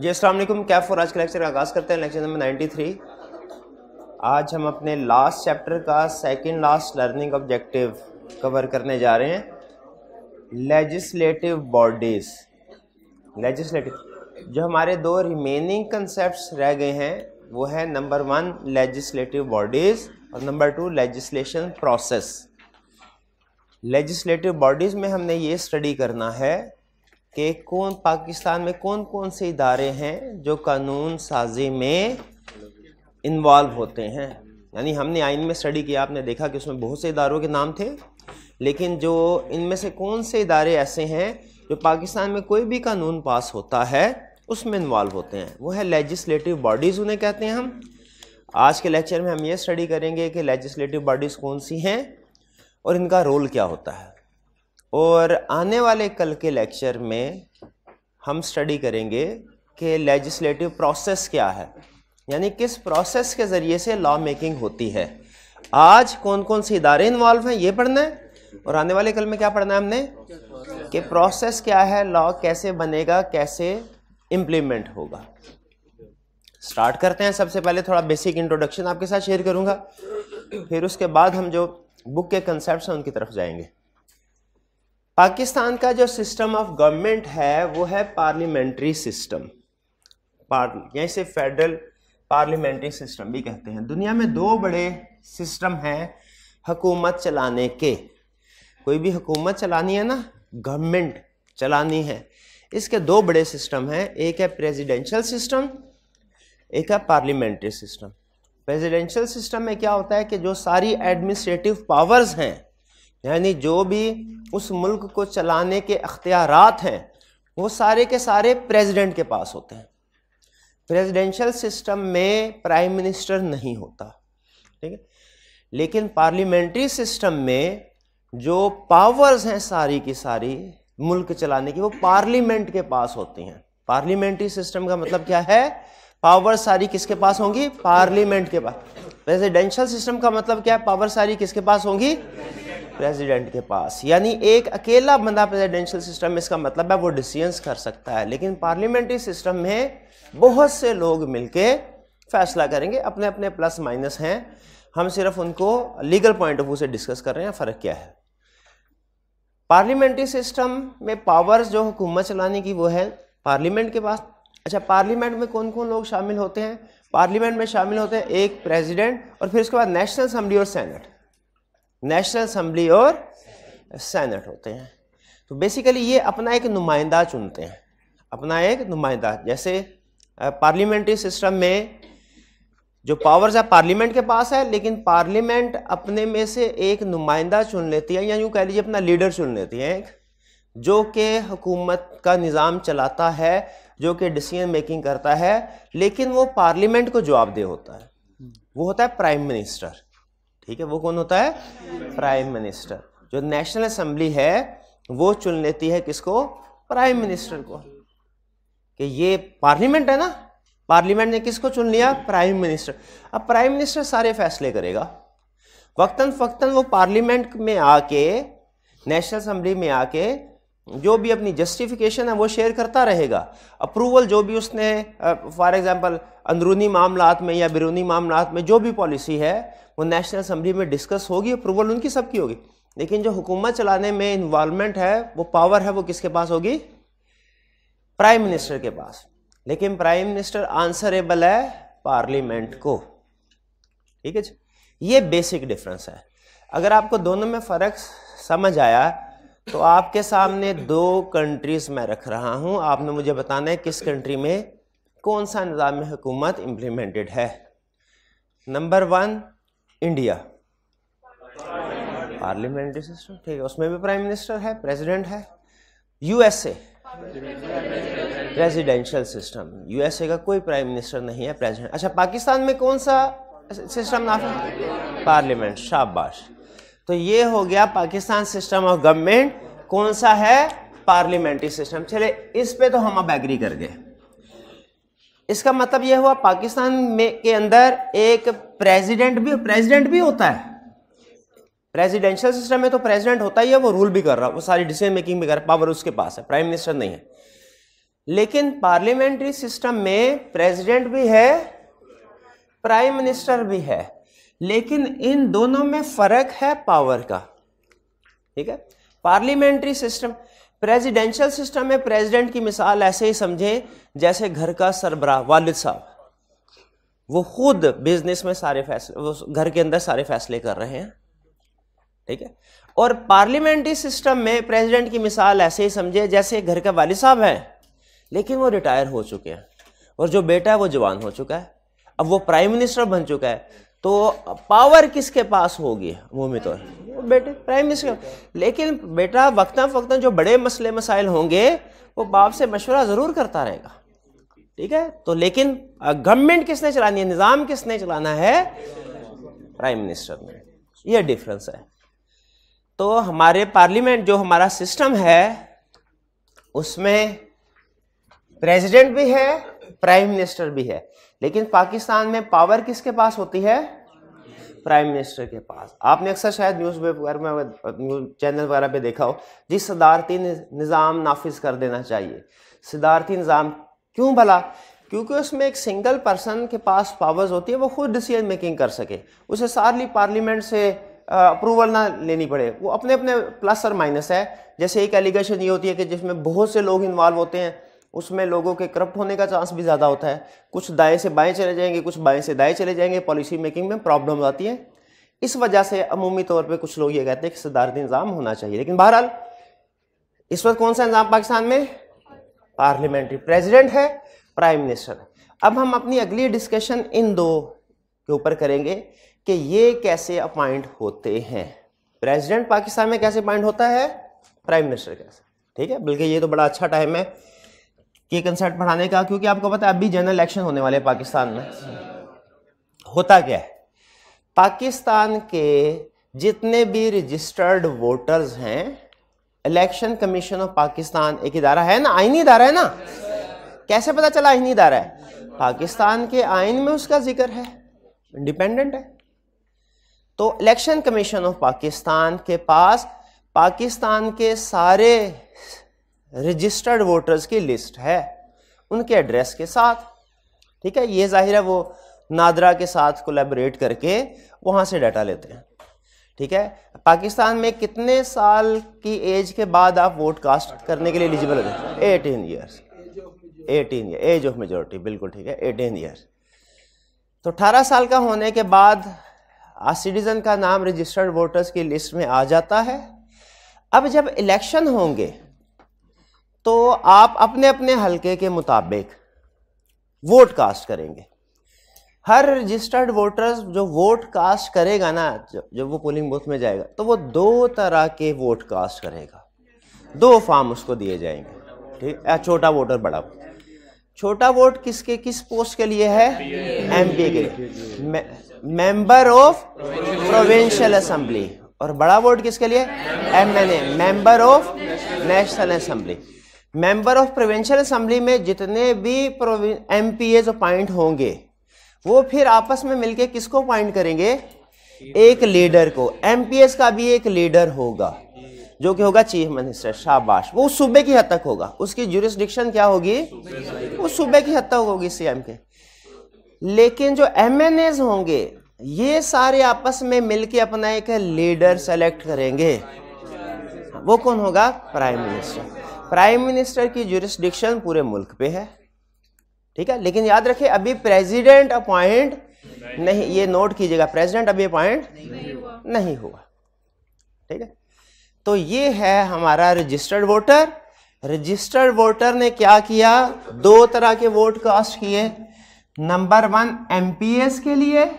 जी Aslam Kaif for आज के lecture का आगाज़ करते हैं लेक्चर नंबर 93 आज हम अपने लास्ट चैप्टर का second last learning objective cover करने जा रहे हैं लेजिस्लेटिव बॉडीज़ लेजिस्लेटिव जो हमारे दो रिमेनिंग कंसेप्ट रह गए हैं वो है नंबर वन लेजिस्लेटिव बॉडीज़ और number two legislation process legislative bodies में हमने ये स्टडी करना है कि कौन पाकिस्तान में कौन कौन से इदारे हैं जो कानून साजी में इन्वॉल्व होते हैं यानी हमने आइन में स्टडी किया आपने देखा कि उसमें बहुत से इदारों के नाम थे लेकिन जो इनमें से कौन से इदारे ऐसे हैं जो पाकिस्तान में कोई भी कानून पास होता है उसमें इन्वॉल्व होते हैं वो है लेजिस्लेटिव बॉडीज़ उन्हें कहते हैं हम आज के लेक्चर में हम ये स्टडी करेंगे कि लेजिस्लेटिव बॉडीज़ कौन सी हैं और इनका रोल क्या होता है और आने वाले कल के लेक्चर में हम स्टडी करेंगे कि लेजिस्लेटिव प्रोसेस क्या है यानी किस प्रोसेस के ज़रिए से लॉ मेकिंग होती है आज कौन कौन से इदारे इन्वॉल्व हैं ये पढ़ना है और आने वाले कल में क्या पढ़ना है हमने कि प्रोसेस क्या है लॉ कैसे बनेगा कैसे इम्प्लीमेंट होगा स्टार्ट करते हैं सबसे पहले थोड़ा बेसिक इंट्रोडक्शन आपके साथ शेयर करूंगा फिर उसके बाद हम जो बुक के कंसेप्ट हैं उनकी तरफ जाएंगे पाकिस्तान का जो सिस्टम ऑफ गवर्नमेंट है वो है पार्लियामेंट्री सिस्टम यहीं से फेडरल पार्लियामेंट्री सिस्टम भी कहते हैं दुनिया में दो बड़े सिस्टम हैं हुकूमत चलाने के कोई भी हुकूमत चलानी है ना गवर्नमेंट चलानी है इसके दो बड़े सिस्टम हैं एक है प्रेसिडेंशियल सिस्टम एक है पार्लियामेंट्री सिस्टम प्रेसिडेंशियल सिस्टम में क्या होता है कि जो सारी एडमिनिस्ट्रेटिव पावर्स हैं यानी जो भी उस मुल्क को चलाने के अख्तियार हैं वो सारे के सारे प्रेसिडेंट के पास होते हैं प्रेसिडेंशियल सिस्टम में प्राइम मिनिस्टर नहीं होता ठीक है लेकिन पार्लियामेंट्री सिस्टम में जो पावर्स हैं सारी की सारी मुल्क चलाने की वो पार्लियामेंट के पास होती हैं पार्लियामेंट्री सिस्टम का मतलब क्या है पावर सारी किसके पास होंगी पार्लियामेंट के पास प्रेसिडेंशियल सिस्टम का मतलब क्या है पावर सारी किसके पास होंगी प्रेसिडेंट के पास यानी एक अकेला बंदा प्रेसिडेंशियल सिस्टम में इसका मतलब है वो डिसीजंस कर सकता है लेकिन पार्लियामेंट्री सिस्टम में बहुत से लोग मिलके फैसला करेंगे अपने अपने प्लस माइनस हैं हम सिर्फ उनको लीगल पॉइंट ऑफ व्यू से डिस्कस कर रहे हैं फ़र्क क्या है पार्लियामेंट्री सिस्टम में पावर्स जो हुकूमत चलाने की वो है पार्लियामेंट के पास अच्छा पार्लियामेंट में कौन कौन लोग शामिल होते हैं पार्लियामेंट में शामिल होते हैं एक प्रेसिडेंट और फिर उसके बाद नेशनल असम्बली और सेनेट नेशनल असम्बली और सैनट होते हैं तो बेसिकली ये अपना एक नुमाइंदा चुनते हैं अपना एक नुमाइंदा जैसे पार्लियामेंट्री सिस्टम में जो पावर्स है पार्लियामेंट के पास है लेकिन पार्लियामेंट अपने में से एक नुमाइंदा चुन लेती है या यूँ कह लीजिए अपना लीडर चुन लेती है जो कि हुकूमत का निज़ाम चलाता है जो कि डिसीजन मेकिंग करता है लेकिन वो पार्लियामेंट को जवाबदेह होता है वो होता है प्राइम मिनिस्टर ठीक है वो कौन होता है प्राइम मिनिस्टर जो नेशनल असेंबली है वो चुन लेती है किसको प्राइम मिनिस्टर को कि ये पार्लियामेंट है ना पार्लियामेंट ने किसको चुन लिया प्राइम मिनिस्टर अब प्राइम मिनिस्टर सारे फैसले करेगा वक्तन फक्तन वो पार्लियामेंट में आके नेशनल असेंबली में आके जो भी अपनी जस्टिफिकेशन है वो शेयर करता रहेगा अप्रूवल जो भी उसने फॉर एग्जांपल अंदरूनी मामलात में या बिरूनी मामलात में जो भी पॉलिसी है वो नेशनल असम्बली में डिस्कस होगी अप्रूवल उनकी सबकी होगी लेकिन जो हुकूमत चलाने में इन्वॉलमेंट है वो पावर है वो किसके पास होगी प्राइम मिनिस्टर के पास लेकिन प्राइम मिनिस्टर आंसरेबल है पार्लियामेंट को ठीक है जी ये बेसिक डिफरेंस है अगर आपको दोनों में फ़र्क समझ आया तो आपके सामने दो कंट्रीज़ मैं रख रहा हूँ आपने मुझे बताना है किस कंट्री में कौन सा निज़ाम हुकूमत इम्प्लीमेंटेड है number one India parliamentary system ठीक है उसमें भी प्राइम मिनिस्टर है प्रेसिडेंट है यूएसए प्रेसिडेंशियल सिस्टम यूएसए का कोई प्राइम मिनिस्टर नहीं है प्रेसिडेंट अच्छा पाकिस्तान में कौन सा सिस्टम नाफिज पार्लियामेंट शाबाश तो ये हो गया पाकिस्तान सिस्टम ऑफ गवर्नमेंट कौन सा है पार्लियामेंट्री सिस्टम चले इस पे तो हम अब एग्री कर गए इसका मतलब यह हुआ पाकिस्तान में के अंदर एक प्रेसिडेंट भी प्रेसिडेंट भी होता है प्रेसिडेंशियल सिस्टम में तो प्रेसिडेंट होता ही है वो रूल भी कर रहा है वो सारी डिसीजन मेकिंग भी कर रहा है पावर उसके पास है प्राइम मिनिस्टर नहीं है लेकिन पार्लियामेंट्री सिस्टम में प्रेसिडेंट भी है प्राइम मिनिस्टर भी है लेकिन इन दोनों में फर्क है पावर का ठीक है पार्लियामेंट्री सिस्टम प्रेसिडेंशियल सिस्टम में प्रेसिडेंट की मिसाल ऐसे ही समझें जैसे घर का सरबराह वालिद साहब वो खुद बिजनेस में सारे फैसले वो घर के अंदर सारे फैसले कर रहे हैं ठीक है और पार्लियामेंट्री सिस्टम में प्रेसिडेंट की मिसाल ऐसे ही समझे जैसे घर के वालिद साहब हैं लेकिन वो रिटायर हो चुके हैं और जो बेटा है वो जवान हो चुका है अब वो प्राइम मिनिस्टर बन चुका है तो पावर किसके पास होगी तो वो में तो बेटे प्राइम मिनिस्टर लेकिन बेटा वक्ता फ़क्ता जो बड़े मसले मसाइल होंगे वो बाप से मशवरा ज़रूर करता रहेगा ठीक है तो लेकिन गवर्नमेंट किसने चलानी है निज़ाम किसने चलाना है प्राइम मिनिस्टर ने यह डिफरेंस है तो हमारे पार्लियामेंट जो हमारा सिस्टम है उसमें प्रेसिडेंट भी है प्राइम मिनिस्टर भी है लेकिन पाकिस्तान में पावर किसके पास होती है प्राइम मिनिस्टर के पास आपने अक्सर शायद न्यूज़ पेपर में न्यूज चैनल वगैरह पे देखा हो जी सदारती निज़ाम नाफिज कर देना चाहिए सदारती निज़ाम क्यों भला क्योंकि उसमें एक सिंगल पर्सन के पास पावर्स होती है वो खुद डिसीजन मेकिंग कर सके उसे सारी पार्लियामेंट से अप्रूवल ना लेनी पड़े वो अपने अपने प्लस और माइनस है जैसे एक एलिगेशन ये होती है कि जिसमें बहुत से लोग इन्वॉल्व होते हैं उसमें लोगों के करप्ट होने का चांस भी ज़्यादा होता है कुछ दाएँ से बाएँ चले जाएंगे कुछ बाएँ से दाएँ चले जाएंगे पॉलिसी मेकिंग में प्रॉब्लम आती है इस वजह से अमूमी तौर पर कुछ लोग ये कहते हैं कि सदारती निज़ाम होना चाहिए लेकिन बहरहाल इस वक्त कौन सा निज़ाम पाकिस्तान में पार्लियामेंट्री प्रेजिडेंट है प्राइम मिनिस्टर अब हम अपनी अगली डिस्कशन इन दो के ऊपर करेंगे कि ये कैसे अपॉइंट होते हैं प्रेसिडेंट पाकिस्तान में कैसे अपॉइंट होता है प्राइम मिनिस्टर कैसे ठीक है बल्कि ये तो बड़ा अच्छा टाइम है के कंसर्ट बढ़ाने का क्योंकि आपको पता है अभी जनरल इलेक्शन होने वाले पाकिस्तान में होता क्या है पाकिस्तान के जितने भी रजिस्टर्ड वोटर्स हैं इलेक्शन कमीशन ऑफ पाकिस्तान एक इदारा है ना आईनी इदारा है ना कैसे पता चला आईनी इदारा है पाकिस्तान के आइन में उसका जिक्र है इंडिपेंडेंट है तो इलेक्शन कमीशन ऑफ पाकिस्तान के पास पाकिस्तान के सारे रजिस्टर्ड वोटर्स की लिस्ट है उनके एड्रेस के साथ ठीक है ये जाहिर है वो नादरा के साथ कोलेबरेट करके वहाँ से डाटा लेते हैं ठीक है पाकिस्तान में कितने साल की एज के बाद आप वोट कास्ट करने के लिए एलिजिबल होते हैं eighteen years eighteen year age of majority बिल्कुल ठीक है एटीन ईयर्स तो अठारह साल का होने के बाद सिटीज़न का नाम रजिस्टर्ड वोटर्स की लिस्ट में आ जाता है अब जब इलेक्शन होंगे तो आप अपने अपने हलके के मुताबिक वोट कास्ट करेंगे हर रजिस्टर्ड वोटर्स जो वोट कास्ट करेगा ना जब वो पोलिंग बूथ में जाएगा तो वो दो तरह के वोट कास्ट करेगा दो फॉर्म उसको दिए जाएंगे ठीक छोटा वोट और बड़ा छोटा वोट किसके किस पोस्ट के लिए है एम के लिए मेंबर ऑफ प्रोविंशियल असेंबली और बड़ा वोट किसके लिए M N A member of national assembly member of provincial assembly में जितने भी एम पी एज अपॉइंट होंगे वो फिर आपस में मिलके किसको अपॉइंट करेंगे एक लीडर को एम पी एस का भी एक लीडर होगा जो कि होगा चीफ मिनिस्टर शाबाश वो सूबे की हद तक होगा उसकी जुरिस्डिक्शन क्या होगी वो सूबे की हद तक होगी सीएम के लेकिन जो एम एन एज होंगे ये सारे आपस में मिलके अपना एक लीडर सेलेक्ट करेंगे वो कौन होगा प्राइम मिनिस्टर प्राइम मिनिस्टर की जुरिस्डिक्शन पूरे मुल्क पे है ठीक है लेकिन याद रखिए अभी प्रेसिडेंट अपॉइंट नहीं ये नोट कीजिएगा प्रेसिडेंट अभी अपॉइंट नहीं नहीं हुआ। ठीक है तो ये है हमारा रजिस्टर्ड वोटर रजिस्टर्ड वोटर ने क्या किया दो तरह के वोट कास्ट किए नंबर वन एम के लिए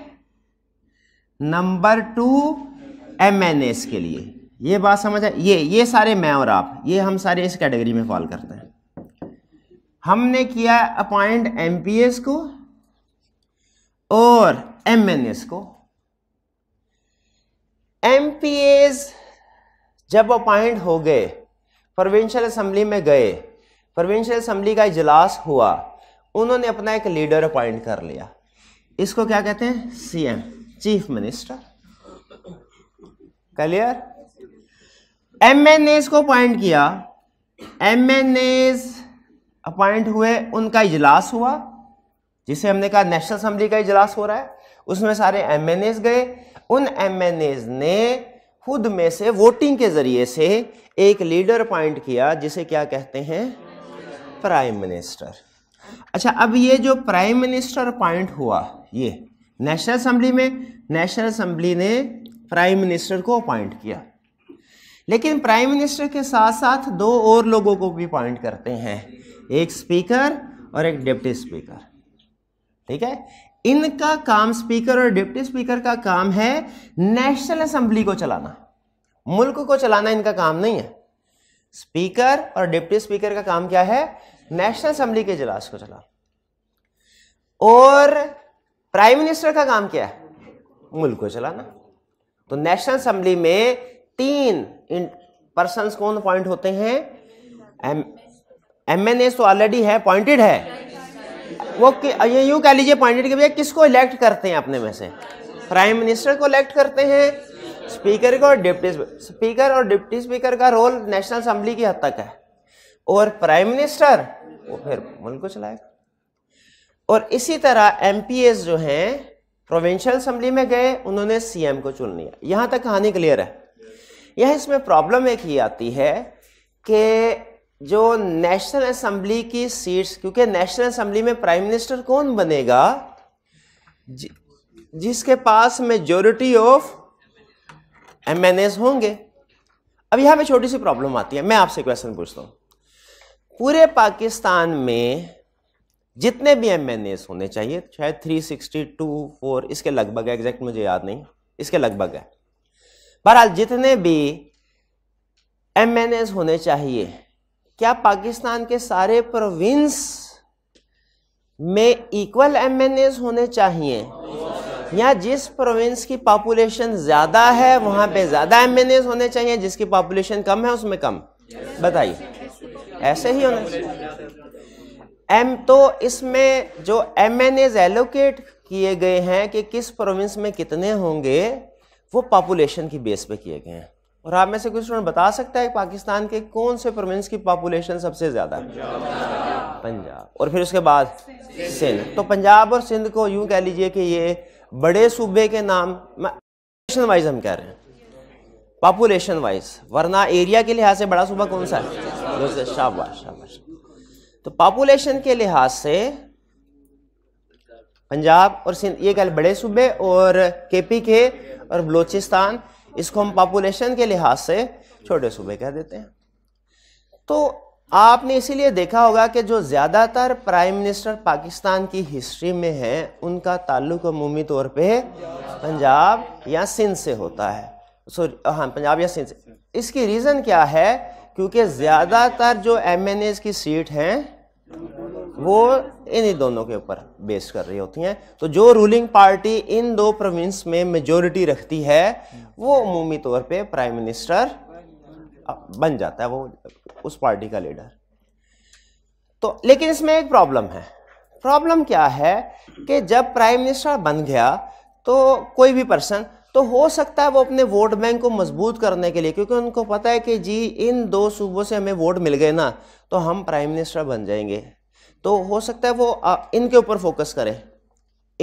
नंबर टू एम के लिए ये बात समझ आए ये ये सारे मैं और आप ये हम सारे इस कैटेगरी में फॉल करते हैं हमने किया अपॉइंट एम को और एम को एम जब अपॉइंट हो गए प्रोविंशियल असम्बली में गए प्रोविंशियल असम्बली का इजलास हुआ उन्होंने अपना एक लीडर अपॉइंट कर लिया इसको क्या कहते हैं CM chief minister clear M N S को अपॉइंट किया एम एन एस अपॉइंट हुए उनका इजलास हुआ जिसे हमने कहा नेशनल असम्बली का इजलास हो रहा है उसमें सारे एम एन एस गए उन एम एन एस ने खुद में से वोटिंग के जरिए से एक लीडर अपॉइंट किया जिसे क्या कहते हैं प्राइम मिनिस्टर अच्छा अब ये जो प्राइम मिनिस्टर अपॉइंट हुआ ये नेशनल असम्बली में नेशनल असम्बली ने प्राइम मिनिस्टर को अपॉइंट किया लेकिन प्राइम मिनिस्टर के साथ साथ दो और लोगों को भी अपॉइंट करते हैं एक स्पीकर और एक डिप्टी स्पीकर ठीक है इनका काम स्पीकर और डिप्टी स्पीकर का काम है नेशनल असेंबली को चलाना मुल्क को चलाना इनका काम नहीं है स्पीकर और डिप्टी स्पीकर का काम क्या है नेशनल असेंबली के इजलास को चला और प्राइम मिनिस्टर का काम क्या है मुल्क को चलाना तो नेशनल असेंबली में तीन पर्सन कौन पॉइंट होते हैं एम एम एन एस तो ऑलरेडी है अपॉइंटेड है वो ये यूं कह लीजिए अपॉइंटेड के भैया किसको इलेक्ट करते हैं अपने में से प्राइम मिनिस्टर को इलेक्ट करते हैं स्पीकर को और डिप्टी स्पीकर और डिप्टी स्पीकर का रोल नेशनल असम्बली की हद तक है और प्राइम मिनिस्टर वो फिर मुल्क को चलाएगा और इसी तरह एम जो हैं प्रोविंशियल असम्बली में गए उन्होंने सीएम को चुन लिया यहां तक कहानी क्लियर है यह इसमें प्रॉब्लम एक ही आती है कि जो नेशनल असेंबली की सीट्स क्योंकि नेशनल असेंबली में प्राइम मिनिस्टर कौन बनेगा जि, जिसके पास मेजोरिटी ऑफ एम होंगे अब यहां पे छोटी सी प्रॉब्लम आती है मैं आपसे क्वेश्चन पूछता हूं पूरे पाकिस्तान में जितने भी एम होने चाहिए शायद 362 4 इसके लगभग एग्जैक्ट मुझे याद नहीं इसके लगभग है बहरहाल जितने भी एम होने चाहिए क्या पाकिस्तान के सारे प्रोविंस में इक्वल एम होने चाहिए या जिस प्रोविंस की पॉपुलेशन ज़्यादा है वहाँ पे ज़्यादा एम होने चाहिए जिसकी पॉपुलेशन कम है उसमें कम बताइए ऐसे ही होना चाहिए एम तो इसमें जो एम एलोकेट किए गए हैं कि किस प्रोविंस में कितने होंगे वो पॉपुलेशन की बेस पे किए गए हैं और आप में से कोई स्टूडेंट बता सकता है पाकिस्तान के कौन से प्रोविंस की पॉपुलेशन सबसे ज़्यादा है पंजाब और फिर उसके बाद सिंध तो पंजाब और सिंध को यूँ कह लीजिए कि ये बड़े सूबे के नाम पॉपुलेशन वाइज हम कह रहे हैं पॉपुलेशन वाइज वरना एरिया के लिहाज से बड़ा सूबा कौन सा है शाबाश शाबाश तो पॉपुलेशन के लिहाज से पंजाब और सिंध ये कह बड़े सूबे और के पी के और बलूचिस्तान इसको हम पॉपुलेशन के लिहाज से छोटे सूबे कह देते हैं तो आपने इसीलिए देखा होगा कि जो ज़्यादातर प्राइम मिनिस्टर पाकिस्तान की हिस्ट्री में हैं उनका ताल्लुक अमूमी तौर पे पंजाब या सिंध से होता है सॉरी हाँ पंजाब या सिंध से इसकी रीज़न क्या है क्योंकि ज़्यादातर जो एम की सीट हैं वो इन्हीं दोनों के ऊपर बेस कर रही होती हैं तो जो रूलिंग पार्टी इन दो प्रोविंस में मेजोरिटी रखती है वो अमूमी तौर पे प्राइम मिनिस्टर बन जाता है वो उस पार्टी का लीडर तो लेकिन इसमें एक प्रॉब्लम है प्रॉब्लम क्या है कि जब प्राइम मिनिस्टर बन गया तो कोई भी पर्सन तो हो सकता है वो अपने वोट बैंक को मजबूत करने के लिए क्योंकि उनको पता है कि जी इन दो सूबों से हमें वोट मिल गए ना तो हम प्राइम मिनिस्टर बन जाएंगे तो हो सकता है वो इनके ऊपर फोकस करें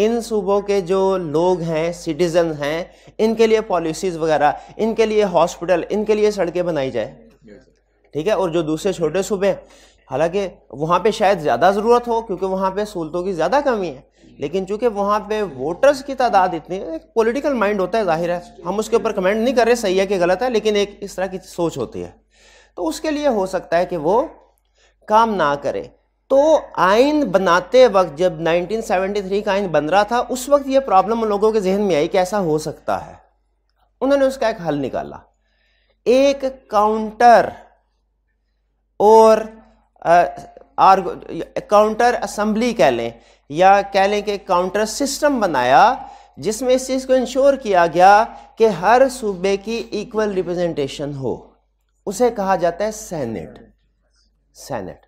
इन सूबों के जो लोग हैं सिटीजन हैं इनके लिए पॉलिसीज़ वगैरह इनके लिए हॉस्पिटल इनके लिए सड़कें बनाई जाए ठीक है और जो दूसरे छोटे सूबे हालांकि वहाँ पे शायद ज़्यादा ज़रूरत हो क्योंकि वहाँ पे सहूलतों की ज़्यादा कमी है लेकिन चूंकि वहाँ पे वोटर्स की तादाद इतनी एक पॉलिटिकल माइंड होता है जाहिर है हम उसके ऊपर कमेंट नहीं कर रहे सही है कि गलत है लेकिन एक इस तरह की सोच होती है तो उसके लिए हो सकता है कि वो काम ना करे तो आइन बनाते वक्त जब 1973 का आइन बन रहा था उस वक्त ये प्रॉब्लम लोगों के जहन में आई कि ऐसा हो सकता है उन्होंने उसका एक हल निकाला एक काउंटर और आ, आर्ग काउंटर असम्बली कह लें या कह लें कि काउंटर सिस्टम बनाया जिसमें इस चीज़ को इंश्योर किया गया कि हर सूबे की इक्वल रिप्रेजेंटेशन हो उसे कहा जाता है सेनेट सेनेट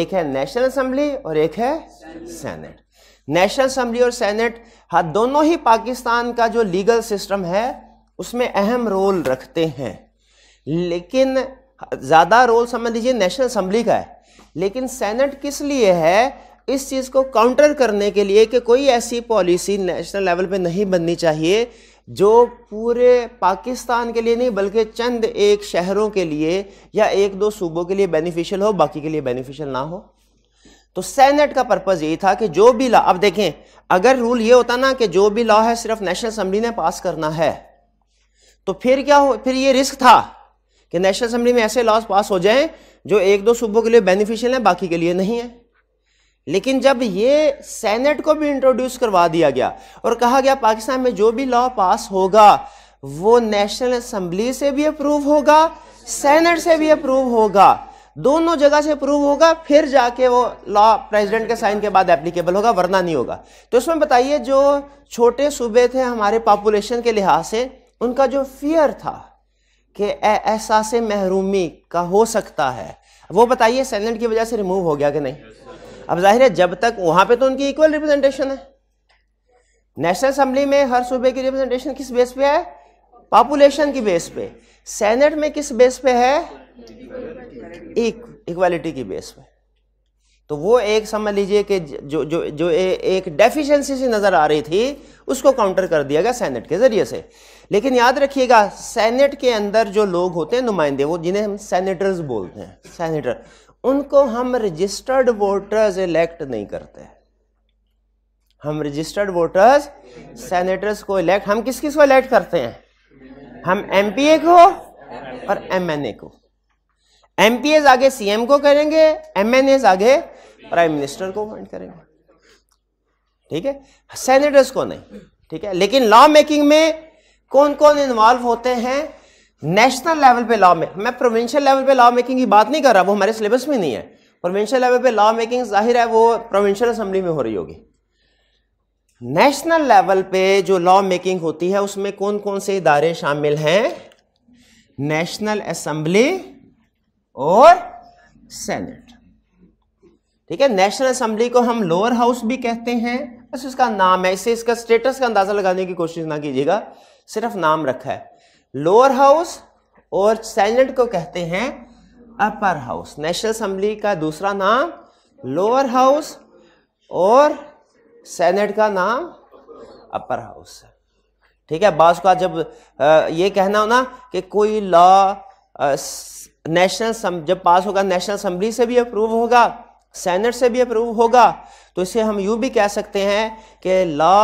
एक है नेशनल असम्बली और एक है सेनेट नेशनल असम्बली और सेनेट हाँ दोनों ही पाकिस्तान का जो लीगल सिस्टम है उसमें अहम रोल रखते हैं लेकिन हाँ, ज़्यादा रोल समझ लीजिए नेशनल असम्बली का है लेकिन सेनेट किस लिए है इस चीज़ को काउंटर करने के लिए कि कोई ऐसी पॉलिसी नेशनल लेवल पे नहीं बननी चाहिए जो पूरे पाकिस्तान के लिए नहीं बल्कि चंद एक शहरों के लिए या एक दो सूबों के लिए बेनिफिशियल हो बाकी के लिए बेनिफिशियल ना हो तो सेनेट का पर्पज़ यही था कि जो भी लॉ अब देखें अगर रूल ये होता ना कि जो भी लॉ है सिर्फ नेशनल असम्बली ने पास करना है तो फिर क्या हो फिर ये रिस्क था कि नेशनल असम्बली में ऐसे लॉज पास हो जाएं जो एक दो सूबों के लिए बेनिफिशियल हैं बाकी के लिए नहीं है लेकिन जब ये सेनेट को भी इंट्रोड्यूस करवा दिया गया और कहा गया पाकिस्तान में जो भी लॉ पास होगा वो नेशनल असम्बली से भी अप्रूव होगा सेनेट से भी अप्रूव होगा दोनों जगह से अप्रूव होगा फिर जाके वो लॉ प्रेसिडेंट के साइन के बाद एप्लीकेबल होगा वरना नहीं होगा तो इसमें बताइए जो छोटे सूबे थे हमारे पॉपुलेशन के लिहाज से उनका जो फियर था कि एहसास महरूमी का हो सकता है वो बताइए सेनेट की वजह से रिमूव हो गया कि नहीं अब जाहिर है जब तक वहां पे तो उनकी इक्वल रिप्रेजेंटेशन है नेशनल असेंबली में हर सूबे की रिप्रेजेंटेशन किस बेस पे है पॉपुलेशन की बेस पे सेनेट में किस बेस पे है इक्वालिटी की बेस पे तो वो एक समझ लीजिए कि जो जो जो ए, एक डेफिशिएंसी सी नज़र आ रही थी उसको काउंटर कर दिया गया सेनेट के ज़रिए से लेकिन याद रखिएगा सेनेट के अंदर जो लोग होते हैं नुमाइंदे वो जिन्हें हम सेनेटर्स बोलते हैं सेनेटर उनको हम रजिस्टर्ड वोटर्स इलेक्ट नहीं करते हम रजिस्टर्ड वोटर्स सेनेटर्स को इलेक्ट हम किस किस को इलेक्ट करते हैं हम एमपीए को और एमएनए को एज आगे सीएम को करेंगे एज आगे प्राइम मिनिस्टर को अपॉइंट करेंगे ठीक है सेनेटर्स को नहीं ठीक है लेकिन लॉ मेकिंग में कौन कौन इन्वॉल्व होते हैं नेशनल लेवल पे लॉ मेक मैं प्रोविंशियल लेवल पे लॉ मेकिंग की बात नहीं कर रहा वो हमारे सिलेबस में नहीं है प्रोविंशियल लेवल पे लॉ मेकिंग जाहिर है वो प्रोविंशियल असेंबली में हो रही होगी नेशनल लेवल पे जो लॉ मेकिंग होती है उसमें कौन कौन से इदारे शामिल हैं नेशनल असेंबली और सेनेट ठीक है नेशनल असेंबली को हम लोअर हाउस भी कहते हैं बस इसका नाम है इसे इसका स्टेटस का अंदाजा लगाने की कोशिश ना कीजिएगा सिर्फ नाम रखा है लोअर हाउस और सेनेट को कहते हैं अपर हाउस नेशनल असम्बली का दूसरा नाम लोअर हाउस और सेनेट का नाम अपर हाउस ठीक है बाज का जब ये कहना हो ना कि कोई लॉ नेशनल जब पास होगा नेशनल असम्बली से भी अप्रूव होगा सेनेट से भी अप्रूव होगा तो इसे हम यू भी कह सकते हैं कि law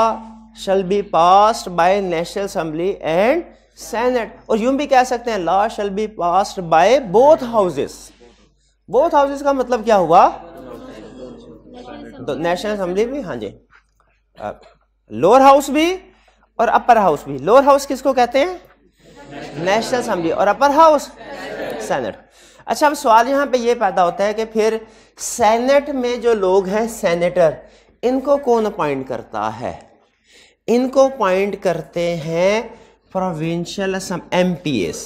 shall be passed by national assembly and senate और यूं भी कह सकते हैं law shall be pass by both houses both houses का मतलब क्या हुआ नेशनल तो असम्बली भी हाँ जी लोअर हाउस भी और अपर हाउस भी लोअर हाउस किसको कहते हैं नेशनल असम्बली और अपर हाउस सेनेट अच्छा अब सवाल यहां पे ये पैदा होता है कि फिर सेनेट में जो लोग हैं सेनेटर इनको कौन अपॉइंट करता है इनको अपॉइंट करते हैं प्रोविंशियल असम M P S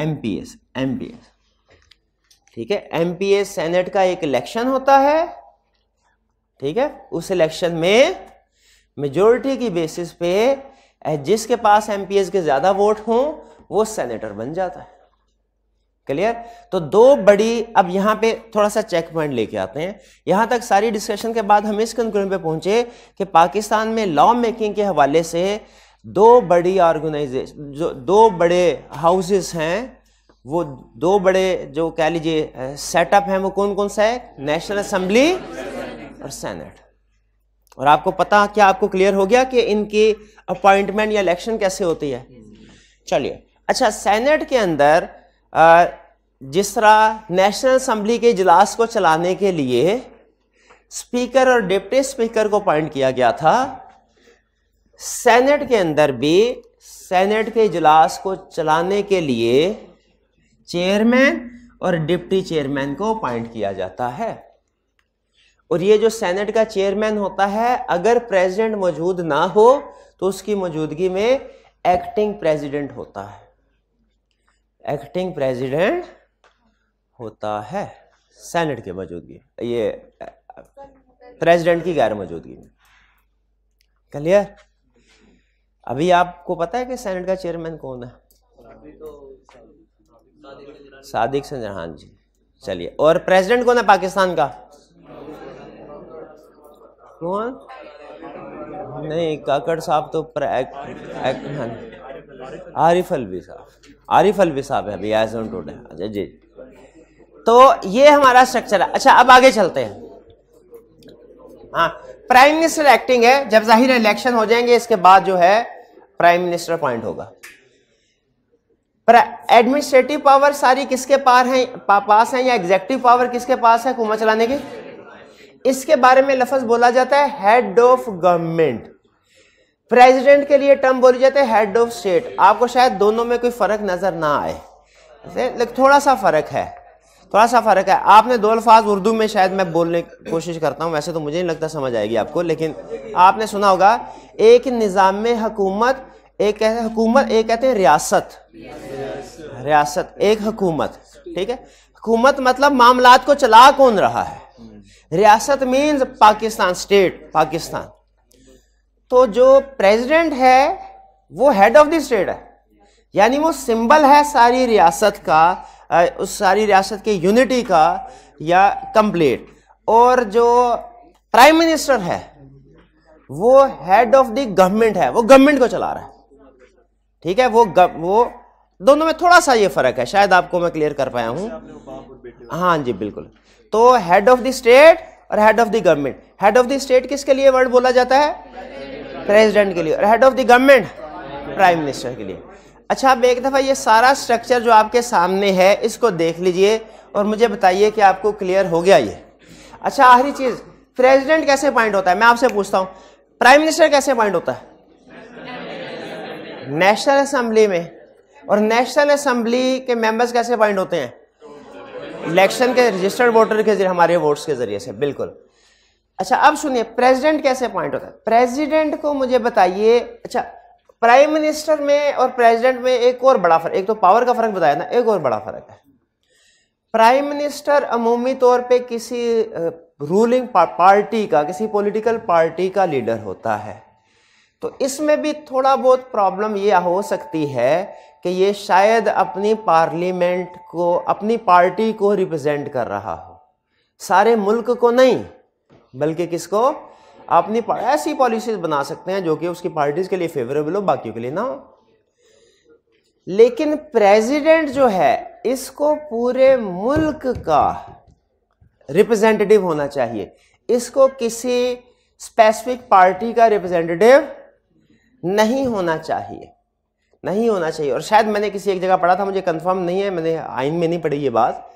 M P S M P S ठीक है एम पी एस सेनेट का एक इलेक्शन होता है ठीक है उस इलेक्शन में मेजोरिटी की बेसिस पे जिसके पास एम पी एस के ज़्यादा वोट हों वो सेनेटर बन जाता है क्लियर तो दो बड़ी अब यहां पे थोड़ा सा चेक पॉइंट लेके आते हैं यहां तक सारी डिस्कशन के बाद हम इस कंक्लूजन पे पहुंचे कि पाकिस्तान में लॉ मेकिंग के हवाले से दो बड़ी ऑर्गेनाइजेशन जो दो बड़े हाउसेस हैं वो दो बड़े जो कह लीजिए सेटअप हैं वो कौन कौन सा है नेशनल असम्बली और सेनेट और आपको पता क्या आपको क्लियर हो गया कि इनकी अपॉइंटमेंट या इलेक्शन कैसे होती है चलिए अच्छा सेनेट के अंदर जिस तरह नेशनल असम्बली के इजलास को चलाने के लिए स्पीकर और डिप्टी स्पीकर को अपॉइंट किया गया था सेनेट के अंदर भी सेनेट के इजलास को चलाने के लिए चेयरमैन और डिप्टी चेयरमैन को अपॉइंट किया जाता है और ये जो सेनेट का चेयरमैन होता है अगर प्रेसिडेंट मौजूद ना हो तो उसकी मौजूदगी में एक्टिंग प्रेसिडेंट होता है एक्टिंग प्रेसिडेंट होता है सेनेट की मौजूदगी ये प्रेसिडेंट की गैर मौजूदगी में क्लियर अभी आपको पता है कि सेनेट का चेयरमैन कौन है सादिक संजहान हाँ जी चलिए और प्रेसिडेंट कौन है पाकिस्तान का कौन नहीं काकड़ साहब तो हाँ आरिफ अलवी साहब आरिफ अलवी साहब है अभी एज ऑन टूडे अच्छा जी तो ये हमारा स्ट्रक्चर है अच्छा अब आगे चलते हैं हाँ प्राइम मिनिस्टर एक्टिंग है जब जाहिर इलेक्शन हो जाएंगे इसके बाद जो है प्राइम मिनिस्टर अपॉइंट होगा एडमिनिस्ट्रेटिव पावर सारी किसके पार है पा, पास है या एग्जेक्टिव पावर किसके पास है कुमा चलाने की इसके बारे में लफज बोला जाता है हेड ऑफ गवर्नमेंट प्रेसिडेंट के लिए टर्म बोली जाती है हेड ऑफ स्टेट आपको शायद दोनों में कोई फर्क नजर ना आए थोड़ा सा फर्क है थोड़ा सा फ़र्क है आपने दो अल्फाज उर्दू में शायद मैं बोलने की कोशिश करता हूँ वैसे तो मुझे नहीं लगता समझ आएगी आपको लेकिन आपने सुना होगा एक निज़ाम हकूमत एक कहते हैं एक कहते हैं रियासत रियासत एक हकूमत ठीक है हकूमत मतलब मामला को चला कौन रहा है रियासत मीन्स पाकिस्तान स्टेट पाकिस्तान तो जो प्रेसिडेंट है वो हेड ऑफ द स्टेट है यानी वो सिंबल है सारी रियासत का उस सारी रियासत की यूनिटी का या कंप्लीट और जो प्राइम मिनिस्टर है वो हेड ऑफ द गवर्नमेंट है वो गवर्नमेंट को चला रहा है ठीक है वो वो दोनों में थोड़ा सा ये फर्क है शायद आपको मैं क्लियर कर पाया हूं हाँ जी बिल्कुल तो हेड ऑफ द स्टेट और head of the government head of the state किसके लिए वर्ड बोला जाता है प्रेसिडेंट के लिए और head of the government prime minister के लिए अच्छा आप एक दफ़ा ये सारा स्ट्रक्चर जो आपके सामने है इसको देख लीजिए और मुझे बताइए कि आपको क्लियर हो गया ये अच्छा आखिरी चीज़ प्रेसिडेंट कैसे अपॉइंट होता है मैं आपसे पूछता हूँ प्राइम मिनिस्टर कैसे अपॉइंट होता है नेशनल असम्बली में और नेशनल असम्बली के मेंबर्स कैसे अपॉइंट होते हैं इलेक्शन के रजिस्टर्ड वोटर के जरिए हमारे वोट्स के जरिए से बिल्कुल अच्छा अब सुनिए प्रेसिडेंट कैसे अपॉइंट होता है प्रेसिडेंट को मुझे बताइए अच्छा प्राइम मिनिस्टर में और प्रेसिडेंट में एक और बड़ा फर्क एक तो पावर का फर्क बताया ना एक और बड़ा फर्क है प्राइम मिनिस्टर अमूमी तौर पे किसी रूलिंग पार्टी का किसी पॉलिटिकल पार्टी का लीडर होता है तो इसमें भी थोड़ा बहुत प्रॉब्लम ये हो सकती है कि ये शायद अपनी पार्लियामेंट को अपनी पार्टी को रिप्रेजेंट कर रहा हो सारे मुल्क को नहीं बल्कि किसको अपनी ऐसी पॉलिसीज बना सकते हैं जो कि उसकी पार्टीज के लिए फेवरेबल हो बाकियों के लिए ना हो लेकिन प्रेसिडेंट जो है इसको पूरे मुल्क का रिप्रेजेंटेटिव होना चाहिए इसको किसी स्पेसिफिक पार्टी का रिप्रेजेंटेटिव नहीं होना चाहिए नहीं होना चाहिए और शायद मैंने किसी एक जगह पढ़ा था मुझे कंफर्म नहीं है मैंने आइन में नहीं पढ़ी ये बात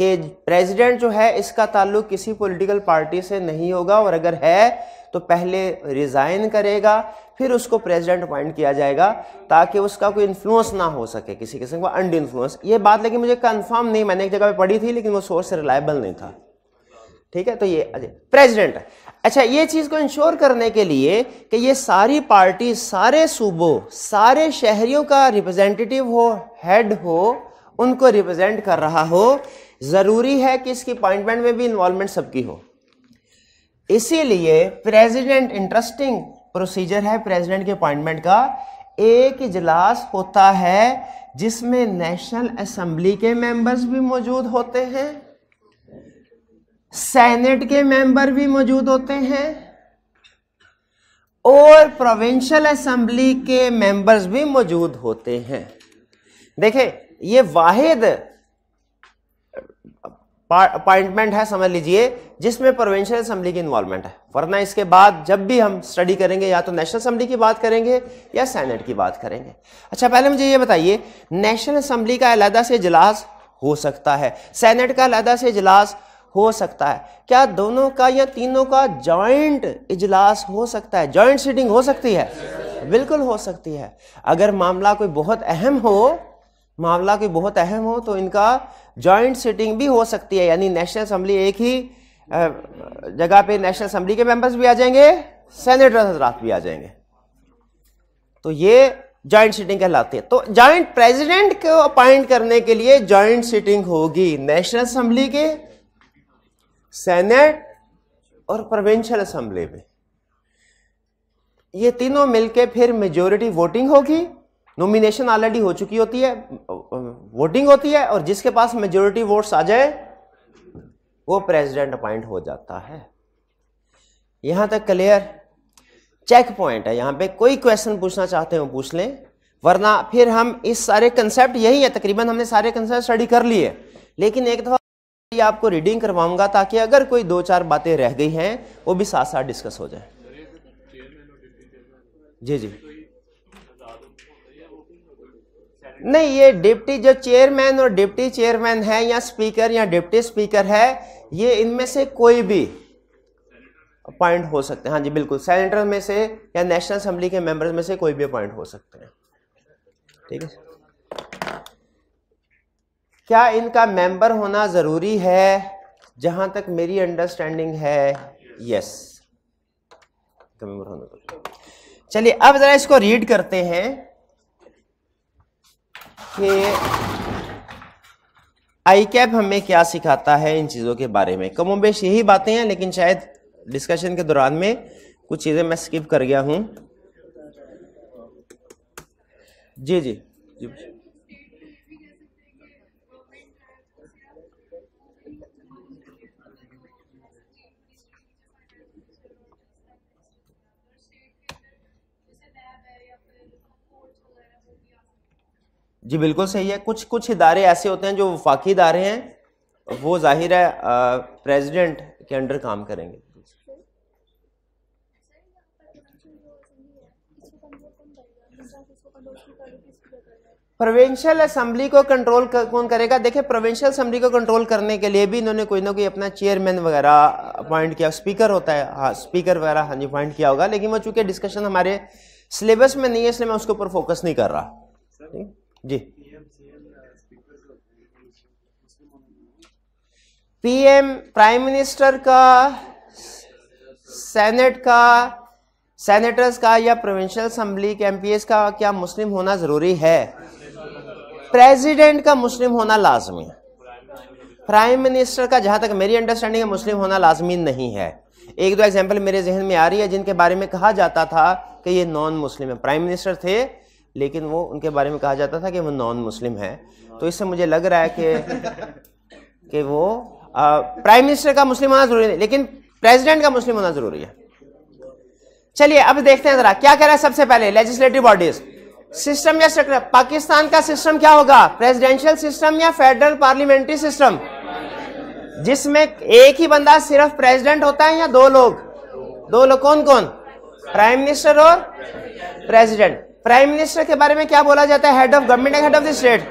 कि प्रेसिडेंट जो है इसका ताल्लुक किसी पॉलिटिकल पार्टी से नहीं होगा और अगर है तो पहले रिज़ाइन करेगा फिर उसको प्रेसिडेंट अपॉइंट किया जाएगा ताकि उसका कोई इन्फ्लुएंस ना हो सके किसी किस्म का अंड इन्फ्लुएंस ये बात लेकिन मुझे कंफर्म नहीं मैंने एक जगह पे पढ़ी थी लेकिन वो सोर्स रिलायबल नहीं था ठीक है तो ये प्रेसिडेंट अच्छा ये चीज़ को इंश्योर करने के लिए कि ये सारी पार्टी सारे सूबों सारे शहरीों का रिप्रेजेंटेटिव हो हेड हो उनको रिप्रेजेंट कर रहा हो ज़रूरी है कि इसकी अपॉइंटमेंट में भी इन्वॉल्वमेंट सबकी हो इसीलिए प्रेसिडेंट इंटरेस्टिंग प्रोसीजर है प्रेसिडेंट के अपॉइंटमेंट का एक इजलास होता है जिसमें नेशनल असेंबली के मेंबर्स भी मौजूद होते हैं सेनेट के मेंबर भी मौजूद होते हैं और प्रोविंशियल असेंबली के मेंबर्स भी मौजूद होते हैं देखे ये वाहिद अपॉइंटमेंट है समझ लीजिए जिसमें प्रोवेंशियल असेंबली की इन्वॉल्वमेंट है वरना इसके बाद जब भी हम स्टडी करेंगे या तो नेशनल असेंबली की बात करेंगे या सेनेट की बात करेंगे अच्छा पहले मुझे ये बताइए नेशनल असेंबली का अलहदा से इजलास हो सकता है सेनेट का अलहदा से इजलास हो सकता है क्या दोनों का या तीनों का जॉइंट इजलास हो सकता है जॉइंट सीटिंग हो सकती है बिल्कुल हो सकती है अगर मामला कोई बहुत अहम हो मामला कोई बहुत अहम हो तो इनका जॉइंट सिटिंग भी हो सकती है यानी नेशनल असम्बली एक ही जगह पे नेशनल असम्बली के मेंबर्स भी आ जाएंगे सेनेटर हजरात भी आ जाएंगे तो ये जॉइंट सिटिंग कहलाती है तो जॉइंट प्रेसिडेंट को अपॉइंट करने के लिए जॉइंट सिटिंग होगी नेशनल असम्बली के सेनेट और प्रोविंशियल असम्बली में ये तीनों मिलके फिर मेजोरिटी वोटिंग होगी नोमिनेशन ऑलरेडी हो चुकी होती है वोटिंग होती है और जिसके पास मेजोरिटी वोट्स आ जाए वो प्रेसिडेंट अपॉइंट हो जाता है यहां तक क्लियर चेक पॉइंट है यहां पे कोई क्वेश्चन पूछना चाहते हो पूछ लें वरना फिर हम इस सारे कंसेप्ट यही है तकरीबन हमने सारे कंसेप्ट स्टडी कर लिए लेकिन एक दफा आपको रीडिंग करवाऊंगा ताकि अगर कोई दो चार बातें रह गई हैं वो भी साथ साथ डिस्कस हो जाए जी जी नहीं ये डिप्टी जो चेयरमैन और डिप्टी चेयरमैन है या स्पीकर या डिप्टी स्पीकर है ये इनमें से कोई भी अपॉइंट हो सकते हैं हाँ जी बिल्कुल सेनेटर में से या नेशनल असम्बली के मेंबर्स में से कोई भी अपॉइंट हो सकते हैं ठीक है क्या इनका मेंबर होना ज़रूरी है जहां तक मेरी अंडरस्टैंडिंग है यस मेंबर होना चलिए अब ज़रा इसको रीड करते हैं कि आई कैप हमें क्या सिखाता है इन चीज़ों के बारे में कमो बेश यही बातें हैं लेकिन शायद डिस्कशन के दौरान में कुछ चीज़ें मैं स्किप कर गया हूँ जी जी जी जी बिल्कुल सही है कुछ कुछ इदारे ऐसे होते हैं जो वफाकी इदारे हैं वो जाहिर है प्रेसिडेंट के अंडर काम करेंगे प्रोविंशियल असम्बली को कंट्रोल कर, कौन करेगा देखिए प्रोविंशियल असम्बली को कंट्रोल करने के लिए भी इन्होंने कोई ना कोई अपना चेयरमैन वगैरह अपॉइंट किया स्पीकर होता है हाँ स्पीकर वगैरह हाँ जी अपॉइंट किया होगा लेकिन वो चूंकि डिस्कशन हमारे सिलेबस में नहीं है इसलिए मैं उसके ऊपर फोकस नहीं कर रहा ठीक जी पीएम प्राइम मिनिस्टर का सेनेट का सेनेटर्स का या प्रोविंशियल असेंबली के एमपीएस का क्या मुस्लिम होना जरूरी है प्रेसिडेंट का मुस्लिम होना लाजमी प्राइम मिनिस्टर का जहां तक मेरी अंडरस्टैंडिंग है मुस्लिम होना लाजमी नहीं है एक दो एग्जाम्पल मेरे जहन में आ रही है जिनके बारे में कहा जाता था कि ये नॉन मुस्लिम है प्राइम मिनिस्टर थे लेकिन वो उनके बारे में कहा जाता था कि वो नॉन मुस्लिम है तो इससे मुझे लग रहा है कि कि वो प्राइम मिनिस्टर का मुस्लिम होना जरूरी नहीं लेकिन प्रेसिडेंट का मुस्लिम होना जरूरी है चलिए अब देखते हैं जरा क्या कह रहा है सबसे पहले लेजिस्लेटिव बॉडीज सिस्टम या स्ट्रक्चर पाकिस्तान का सिस्टम क्या होगा प्रेसिडेंशियल सिस्टम या फेडरल पार्लियामेंट्री सिस्टम जिसमें एक ही बंदा सिर्फ प्रेसिडेंट होता है या दो लोग दो लोग कौन कौन प्राइम मिनिस्टर और प्रेसिडेंट प्राइम मिनिस्टर के बारे में क्या बोला जाता है head of government head of the state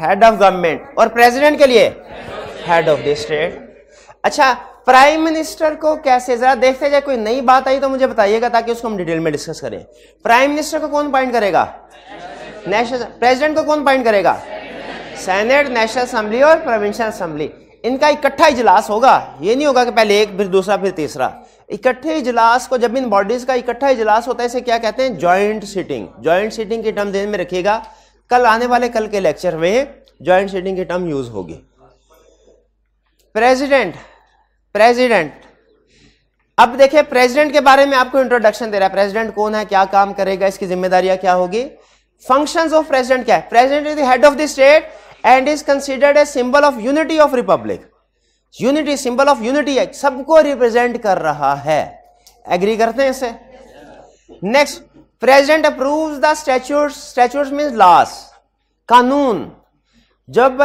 head of government और प्रेसिडेंट के लिए हेड ऑफ द स्टेट अच्छा प्राइम मिनिस्टर को कैसे जरा देखते जाए कोई नई बात आई तो मुझे बताइएगा ताकि उसको हम डिटेल में डिस्कस करें प्राइम मिनिस्टर को कौन पॉइंट करेगा नेशनल प्रेसिडेंट को कौन पॉइंट करेगा सेनेट नेशनल असेंबली और प्रोविंशियल असेंबली इनका इकट्ठा इजलास होगा ये नहीं होगा कि पहले एक फिर दूसरा फिर तीसरा इकट्ठे इजलास को जब इन बॉडीज का इकट्ठा इजलास होता है इसे क्या कहते हैं ज्वाइंट सीटिंग ज्वाइंट सीटिंग की टर्म देन में रखिएगा कल आने वाले कल के लेक्चर में ज्वाइंट सीटिंग की टर्म यूज होगी प्रेसिडेंट प्रेसिडेंट अब देखिए प्रेसिडेंट के बारे में आपको इंट्रोडक्शन दे रहा है प्रेसिडेंट कौन है क्या काम करेगा इसकी जिम्मेदारियां क्या होगी फंक्शंस ऑफ प्रेसिडेंट क्या है president is the head of the state and is considered a symbol of unity of republic unity symbol of unity सबको रिप्रेजेंट कर रहा है एग्री करते हैं इसे next president approve the statute statute mean laws कानून जब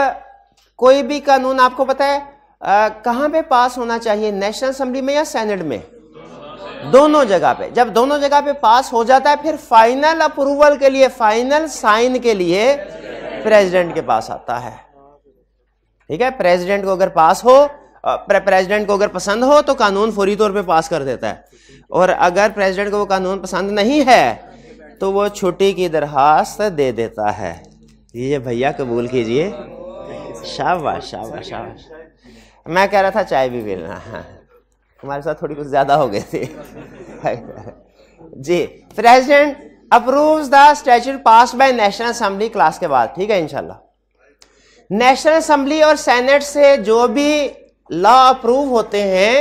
कोई भी कानून आपको पता है कहां पे पास होना चाहिए नेशनल असेंबली में या सेनेट में दोनों जगह पे जब दोनों जगह पे पास हो जाता है फिर फाइनल अप्रूवल के लिए फाइनल साइन के लिए प्रेसिडेंट के पास आता है ठीक है प्रेसिडेंट को अगर पास हो प्रेसिडेंट को अगर पसंद हो तो कानून फौरी तौर पे पास कर देता है और अगर प्रेसिडेंट को वो कानून पसंद नहीं है तो वो छुट्टी की दरखास्त दे देता है ये भैया कबूल कीजिए शाबाश शाबाश शाबाश मैं कह रहा था चाय भी पीना हाँ। हमारे साथ थोड़ी कुछ ज़्यादा हो गई थी जी president approves the statute pass by national assembly class के बाद ठीक है इंशाल्लाह नेशनल असेंबली और सेनेट से जो भी लॉ अप्रूव होते हैं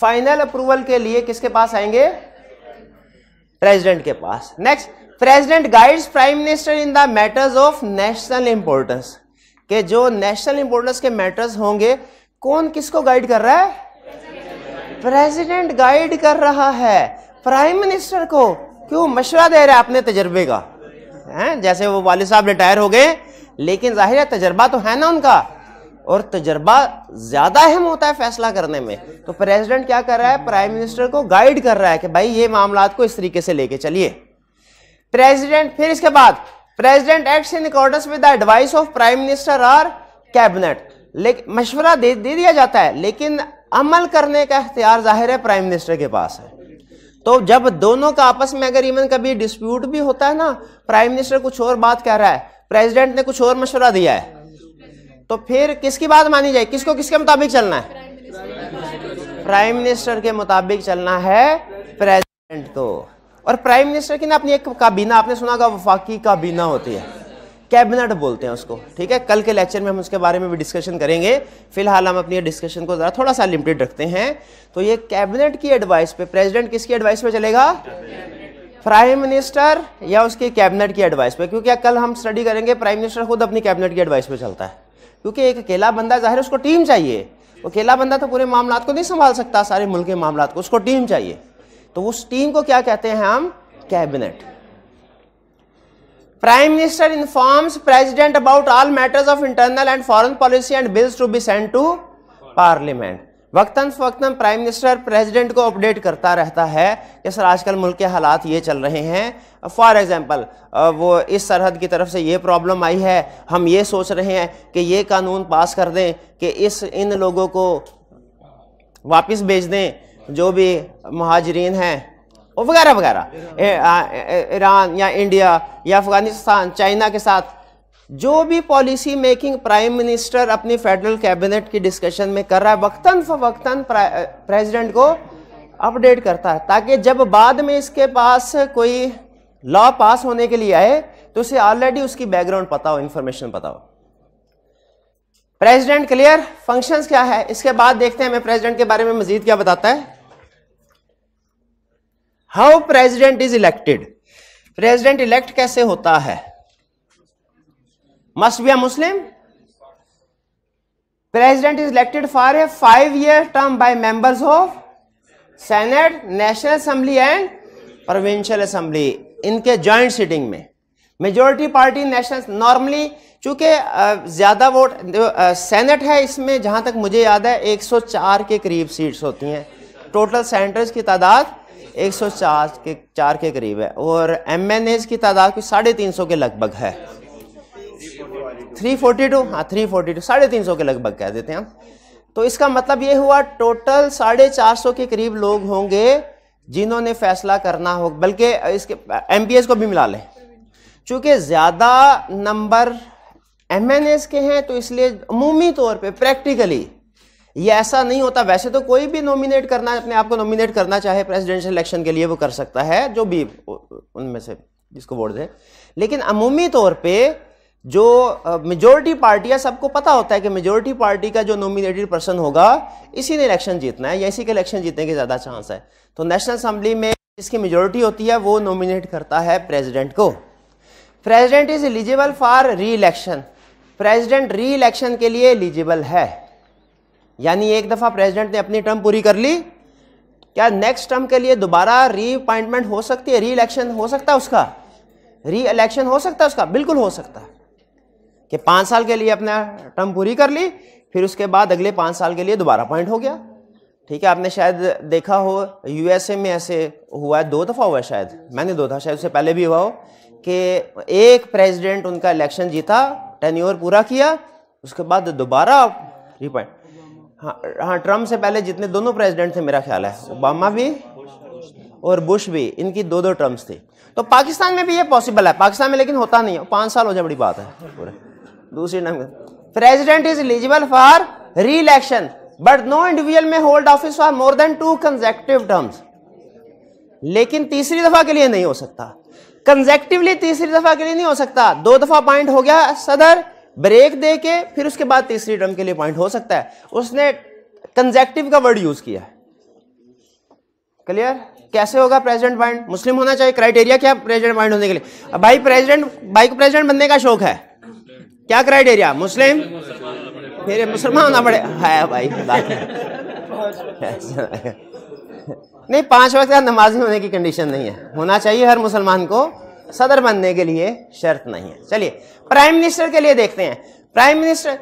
फाइनल अप्रूवल के लिए किसके पास आएंगे प्रेसिडेंट के पास next president guides prime minister in the matters of national importance के जो नेशनल इंपोर्टेंस के मैटर्स होंगे कौन किसको गाइड कर रहा है प्रेसिडेंट गाइड कर रहा है प्राइम मिनिस्टर को क्यों मशवरा दे रहा है अपने तजर्बे का है जैसे वो वाले साहब रिटायर हो गए लेकिन जाहिर है तजर्बा तो है ना उनका और तजर्बा ज़्यादा अहम होता है फैसला करने में तो प्रेसिडेंट क्या कर रहा है प्राइम मिनिस्टर को गाइड कर रहा है कि भाई ये मामला को इस तरीके से लेके चलिए प्रेसिडेंट फिर इसके बाद president act in accordance with advice of prime minister और कैबिनेट लेकिन मशवरा दे, दे दिया जाता है लेकिन अमल करने का अख्तियार जाहिर है प्राइम मिनिस्टर के पास है तो जब दोनों का आपस में अगर इवन कभी डिस्प्यूट भी होता है ना प्राइम मिनिस्टर कुछ और बात कह रहा है प्रेसिडेंट ने कुछ और मशवरा दिया है तो फिर किसकी बात मानी जाए किसको किसके मुताबिक चलना है प्राइम मिनिस्टर के मुताबिक चलना है प्रेसिडेंट को और प्राइम मिनिस्टर की ना अपनी एक काबीना आपने सुना होगा वफाकी काबीना होती है कैबिनेट बोलते हैं उसको ठीक है कल के लेक्चर में हम उसके बारे में भी डिस्कशन करेंगे फिलहाल हम अपनी डिस्कशन को ज़रा थोड़ा सा लिमिटेड रखते हैं तो ये कैबिनेट की एडवाइस पे प्रेसिडेंट किसकी एडवाइस पे चलेगा प्राइम मिनिस्टर या उसके कैबिनेट की एडवाइस पे क्योंकि कल हम स्टडी करेंगे प्राइम मिनिस्टर खुद अपनी कैबिनेट की एडवाइस पे चलता है क्योंकि एक अकेला बंदा जाहिर उसको टीम चाहिए अकेला बंदा तो पूरे मामला को नहीं संभाल सकता सारे मुल्क के मामला को उसको टीम चाहिए तो उस टीम को क्या कहते हैं हम cabinet prime minister informs president about all matters of internal and foreign policy and bills to be send to parliament वक्ता फ़वक्ता प्राइम मिनिस्टर प्रेसिडेंट को अपडेट करता रहता है कि सर आजकल मुल्क के हालात ये चल रहे हैं फॉर एग्ज़ाम्पल वो इस सरहद की तरफ से ये प्रॉब्लम आई है हम ये सोच रहे हैं कि ये कानून पास कर दें कि इस इन लोगों को वापस भेज दें जो भी महाजरीन हैं वगैरह वगैरह ईरान या इंडिया या अफ़गानिस्तान चाइना के साथ जो भी पॉलिसी मेकिंग प्राइम मिनिस्टर अपनी फेडरल कैबिनेट की डिस्कशन में कर रहा है वक्तन फवक्तन प्रेसिडेंट को अपडेट करता है ताकि जब बाद में इसके पास कोई लॉ पास होने के लिए आए तो उसे ऑलरेडी उसकी बैकग्राउंड पता हो इंफॉर्मेशन पता हो प्रेसिडेंट क्लियर फंक्शंस क्या है इसके बाद देखते हैं मैं प्रेसिडेंट के बारे में मजीद क्या बताता है how president is elected president elect कैसे होता है must be a Muslim. President is elected for a five-year term by members of Senate, National Assembly and Provincial Assembly. इनके जॉइंट सीटिंग में मेजोरिटी पार्टी नेशनल नॉर्मली चूंकि ज़्यादा vote senate है इसमें जहाँ तक मुझे याद है 104 के करीब सीट्स होती हैं टोटल सेंटर्स की तादाद 104 के चार के करीब है और एम की तादाद कुछ साढ़े तीन सौ के लगभग है थ्री फोर्टी टू हाँ थ्री फोर्टी टू साढ़े तीन सौ के लगभग कह देते हैं हम तो इसका मतलब ये हुआ टोटल साढ़े चार सौ के करीब लोग होंगे जिन्होंने फैसला करना हो बल्कि इसके एम को भी मिला लें चूँकि ज़्यादा नंबर एम के हैं तो इसलिए अमूमी तौर पे प्रैक्टिकली ये ऐसा नहीं होता वैसे तो कोई भी नॉमिनेट करना अपने आप को नॉमिनेट करना चाहे प्रेसिडेंशियल इलेक्शन के लिए वो कर सकता है जो भी उनमें से जिसको वोट दे लेकिन अमूमी तौर पे जो मेजोरिटी पार्टी है सबको पता होता है कि मेजोरिटी पार्टी का जो नॉमिनेटेड पर्सन होगा इसी ने इलेक्शन जीतना है या इसी के इलेक्शन जीतने के ज़्यादा चांस है तो नेशनल असम्बली में जिसकी मेजोरिटी होती है वो नॉमिनेट करता है प्रेसिडेंट को president is eligible for re election president re election के लिए एलिजिबल है यानी एक दफ़ा प्रेजिडेंट ने अपनी टर्म पूरी कर ली क्या नेक्स्ट टर्म के लिए दोबारा री अपॉइंटमेंट हो सकती है री इलेक्शन हो सकता है उसका री इलेक्शन हो सकता है उसका बिल्कुल हो सकता है कि पाँच साल के लिए अपना टर्म पूरी कर ली फिर उसके बाद अगले पाँच साल के लिए दोबारा अपॉइंट हो गया ठीक है आपने शायद देखा हो यूएसए में ऐसे हुआ है दो दफ़ा हुआ है शायद मैंने दो दफ़ा शायद उससे पहले भी हुआ हो कि एक प्रेसिडेंट उनका इलेक्शन जीता ईयर पूरा किया उसके बाद दोबारा रिपॉइंट हाँ हाँ ट्रम्प से पहले जितने दोनों प्रेसिडेंट थे मेरा ख्याल है ओबामा भी और बुश भी इनकी दो दो टर्म्स थी तो पाकिस्तान में भी ये पॉसिबल है पाकिस्तान में लेकिन होता नहीं है पाँच साल हो जाए बड़ी बात है पूरे दूसरी number president is eligible for re election but no individual में hold office for more than two consecutive terms लेकिन तीसरी दफा के लिए नहीं हो सकता कंजेक्टिवली तीसरी दफा के लिए नहीं हो सकता दो दफा पॉइंट हो गया सदर ब्रेक दे के फिर उसके बाद तीसरी टर्म के लिए पॉइंट हो सकता है उसने कंजेक्टिव का वर्ड यूज किया है क्लियर कैसे होगा प्रेजिडेंट पॉइंट मुस्लिम होना चाहिए क्राइटेरिया क्या प्रेजिडेंट पॉइंट होने के लिए भाई प्रेजिडेंट भाई को प्रेजिडेंट बनने का शौक है क्या क्राइटेरिया मुस्लिम फिर मुसलमान होना पड़े है भाई नहीं पांच वक्त का नमाजी होने की कंडीशन नहीं है होना चाहिए हर मुसलमान को सदर बनने के लिए शर्त नहीं है चलिए प्राइम मिनिस्टर के लिए देखते हैं प्राइम मिनिस्टर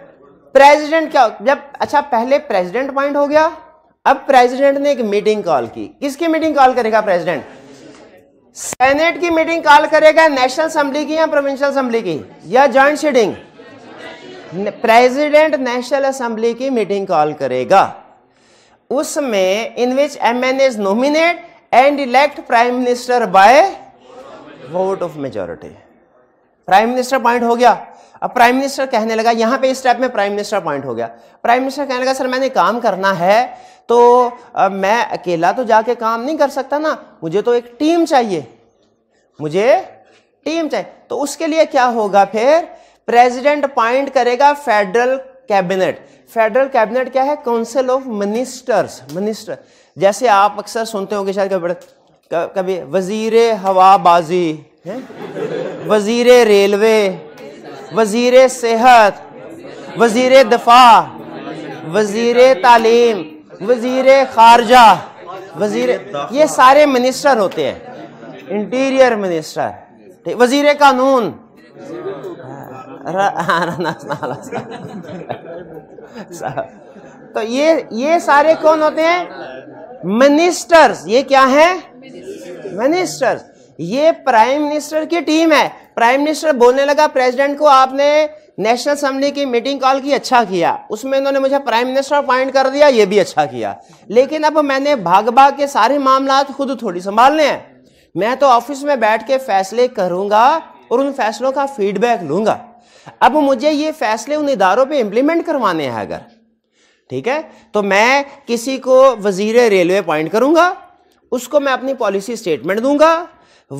प्रेसिडेंट क्या जब अच्छा पहले प्रेसिडेंट पॉइंट हो गया अब प्रेसिडेंट ने एक मीटिंग कॉल की किसकी मीटिंग कॉल करेगा प्रेसिडेंट सेनेट की मीटिंग कॉल करेगा नेशनल असेंबली की या प्रोविंशियल असेंबली की या joint sitting president national assembly की मीटिंग कॉल करेगा उसमें in which M N As nominate and elect prime minister by vote of majority prime minister point हो गया अब प्राइम मिनिस्टर कहने लगा यहां पे इस टाइप में प्राइम मिनिस्टर पॉइंट हो गया प्राइम मिनिस्टर कहने लगा सर मैंने काम करना है तो आ, मैं अकेला तो जाके काम नहीं कर सकता ना मुझे तो एक टीम चाहिए मुझे टीम चाहिए तो उसके लिए क्या होगा फिर प्रेसिडेंट अपॉइंट करेगा फेडरल कैबिनेट फेडरल कैबिनेट क्या है काउंसिल ऑफ मिनिस्टर्स मिनिस्टर जैसे आप अक्सर सुनते होंगे शायद कभी कभी वजीर हवाबाजी वजीर रेलवे वजीर सेहत वजीर दफा वजीर तालीम वजीर खारजा वजीर ये सारे मिनिस्टर होते हैं इंटीरियर मिनिस्टर वजीर कानून तो ये ये सारे कौन होते हैं मिनिस्टर्स ये क्या है मिनिस्टर्स ये प्राइम मिनिस्टर की टीम है प्राइम मिनिस्टर बोलने लगा प्रेसिडेंट को आपने नेशनल असेंबली की मीटिंग कॉल की अच्छा किया उसमें इन्होंने मुझे प्राइम मिनिस्टर अपॉइंट कर दिया ये भी अच्छा किया लेकिन अब मैंने भाग भाग के सारे मामला खुद थोड़ी संभालने हैं मैं तो ऑफिस में बैठ के फैसले करूंगा और उन फैसलों का फीडबैक लूंगा अब मुझे ये फैसले उन इदारों पर इम्प्लीमेंट करवाने हैं अगर ठीक है तो मैं किसी को वजीर रेलवे अपॉइंट करूंगा उसको मैं अपनी पॉलिसी स्टेटमेंट दूंगा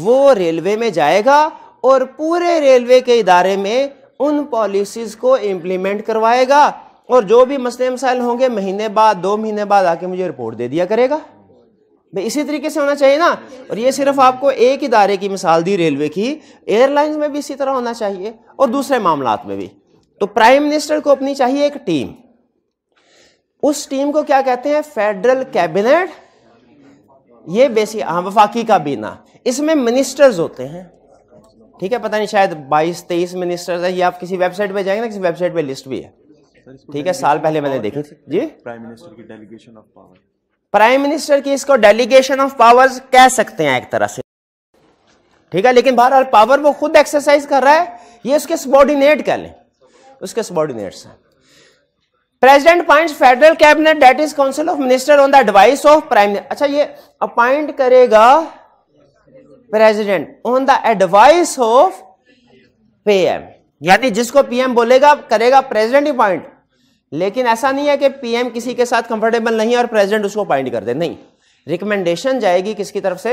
वो रेलवे में जाएगा और पूरे रेलवे के इदारे में उन पॉलिसीज़ को इम्प्लीमेंट करवाएगा और जो भी मसले मसाइल होंगे महीने बाद दो महीने बाद आके मुझे रिपोर्ट दे दिया करेगा भाई इसी तरीके से होना चाहिए ना और ये सिर्फ आपको एक इदारे की मिसाल दी रेलवे की एयरलाइंस में भी इसी तरह होना चाहिए और दूसरे मामला में भी तो प्राइम मिनिस्टर को अपनी चाहिए एक टीम उस टीम को क्या कहते हैं फेडरल कैबिनेट ये बेसिक हाँ वफाकी बीना इसमें मिनिस्टर्स होते हैं ठीक है पता नहीं शायद 22 23 मिनिस्टर्स है ये आप किसी वेबसाइट पे जाएंगे ना किसी वेबसाइट पे लिस्ट भी है ठीक है साल पहले मैंने देखी जी प्राइम मिनिस्टर की delegation of power prime minister की इसको डेलीगेशन ऑफ पावर्स कह सकते हैं एक तरह से ठीक है लेकिन बहरहाल पावर वो खुद एक्सरसाइज कर रहा है ये उसके सबॉर्डिनेट कह लें उसके सबॉर्डिनेट से president appoint federal cabinet that is council of minister on the advice of prime अच्छा ये अपॉइंट करेगा president on the advice of PM यानी जिसको पीएम बोलेगा करेगा प्रेसिडेंट अपॉइंट लेकिन ऐसा नहीं है कि पीएम किसी के साथ कंफर्टेबल नहीं है और प्रेसिडेंट उसको अपॉइंट कर दे नहीं रिकमेंडेशन जाएगी किसकी तरफ से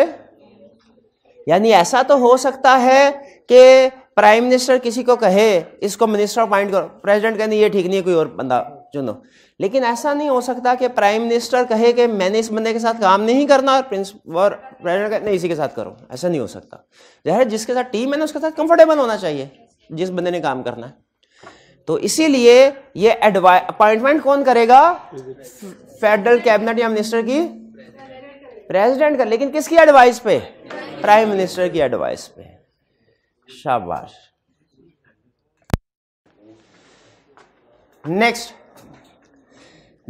यानी ऐसा तो हो सकता है कि प्राइम मिनिस्टर किसी को कहे इसको मिनिस्टर अपॉइंट करो प्रेसिडेंट कहने ये ठीक नहीं है कोई और बंदा चुनो लेकिन ऐसा नहीं हो सकता कि प्राइम मिनिस्टर कहे कि मैंने इस बंदे के साथ काम नहीं करना और प्रिंस और प्रेसिडेंट कहते इसी के साथ करो ऐसा नहीं हो सकता जहर जिसके साथ टीम है ना उसके साथ कंफर्टेबल होना चाहिए जिस बंदे ने काम करना है तो इसीलिए ये अपॉइंटमेंट कौन करेगा फेडरल कैबिनेट या मिनिस्टर की प्रेसिडेंट का लेकिन किसकी एडवाइस पे प्राइम मिनिस्टर की एडवाइस पे शाबाश next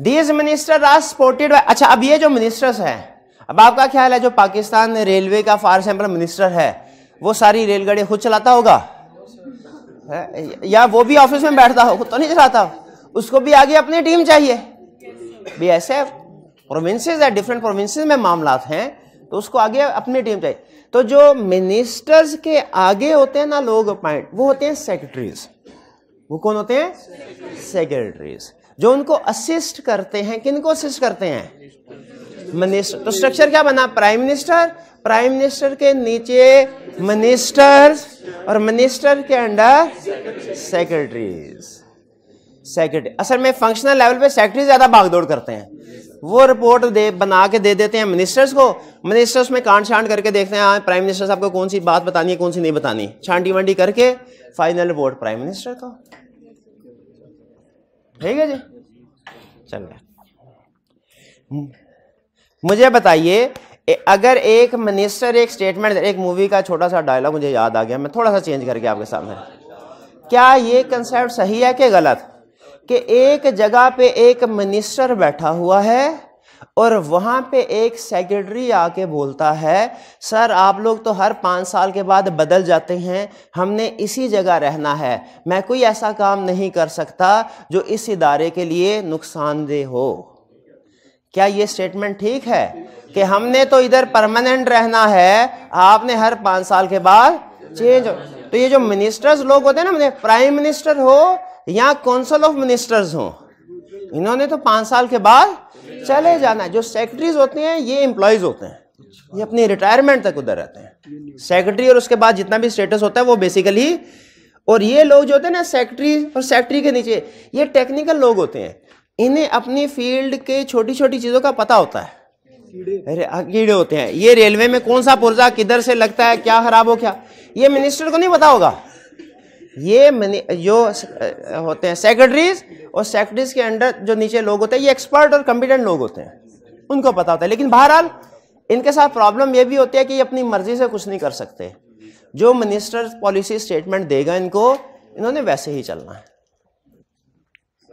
these minister are supported अच्छा अब ये जो मिनिस्टर्स हैं अब आपका ख्याल है जो पाकिस्तान रेलवे का फॉर एग्जाम्पल मिनिस्टर है वो सारी रेलगाड़ी खुद चलाता होगा या वो भी ऑफिस में बैठता हो खुद तो नहीं चलाता उसको भी आगे अपनी टीम चाहिए भी ऐसे प्रोविंसेस या डिफरेंट प्रोविंसेस में मामला हैं तो उसको आगे अपनी टीम चाहिए तो जो मिनिस्टर्स के आगे होते हैं ना लोग अपॉइंट वो होते हैं सेक्रेटरीज वो कौन होते हैं सेक्रेटरीज जो उनको असिस्ट करते हैं किनको असिस्ट करते हैं मिनिस्टर तो स्ट्रक्चर क्या बना प्राइम मिनिस्टर प्राइम मिनिस्टर के नीचे मिनिस्टर्स और मिनिस्टर के अंडर सेक्रेटरीज सेक्रेटरी असल में फंक्शनल लेवल पे सेक्रेटरी ज्यादा भागदौड़ करते हैं वो रिपोर्ट दे बना के दे देते हैं मिनिस्टर्स को मिनिस्टर्स में कांड छांड करके देखते हैं प्राइम हाँ, मिनिस्टर साहब को कौन सी बात बतानी है कौन सी नहीं बतानी छांटी वांटी करके फाइनल रिपोर्ट प्राइम मिनिस्टर को ठीक है जी चलो मुझे बताइए अगर एक मिनिस्टर एक स्टेटमेंट एक मूवी का छोटा सा डायलॉग मुझे याद आ गया मैं थोड़ा सा चेंज करके आपके सामने क्या ये कंसेप्ट सही है कि गलत कि एक जगह पे एक मिनिस्टर बैठा हुआ है और वहां पे एक सेक्रेटरी आके बोलता है सर आप लोग तो हर पाँच साल के बाद बदल जाते हैं हमने इसी जगह रहना है मैं कोई ऐसा काम नहीं कर सकता जो इस इदारे के लिए नुकसानदेह हो क्या ये स्टेटमेंट ठीक है कि हमने तो इधर परमानेंट रहना है आपने हर पांच साल के बाद चेंज हो तो ये जो मिनिस्टर्स लोग होते हैं ना प्राइम मिनिस्टर हो या काउंसिल ऑफ मिनिस्टर्स हो इन्होंने तो पांच साल के बाद चले जाना है जो सेक्रेटरीज होते हैं ये एम्प्लॉयज होते हैं ये अपनी रिटायरमेंट तक उधर रहते हैं सेक्रेटरी और उसके बाद जितना भी स्टेटस होता है वो बेसिकली और ये लोग जो होते हैं ना सेक्रेटरी और सेक्रेटरी के नीचे ये टेक्निकल लोग होते हैं इन्हें अपनी फील्ड के छोटी छोटी चीज़ों का पता होता है अरे कीड़े होते हैं ये रेलवे में कौन सा पुर्जा किधर से लगता है क्या खराब हो क्या ये मिनिस्टर को नहीं पता होगा ये जो होते हैं सेक्रेटरीज और सेक्रेटरीज के अंडर जो नीचे लोग होते हैं ये एक्सपर्ट और कम्पिटेंट लोग होते हैं उनको पता होता है लेकिन बहरहाल इनके साथ प्रॉब्लम ये भी होती है कि ये अपनी मर्जी से कुछ नहीं कर सकते जो मिनिस्टर पॉलिसी स्टेटमेंट देगा इनको इन्होंने वैसे ही चलना है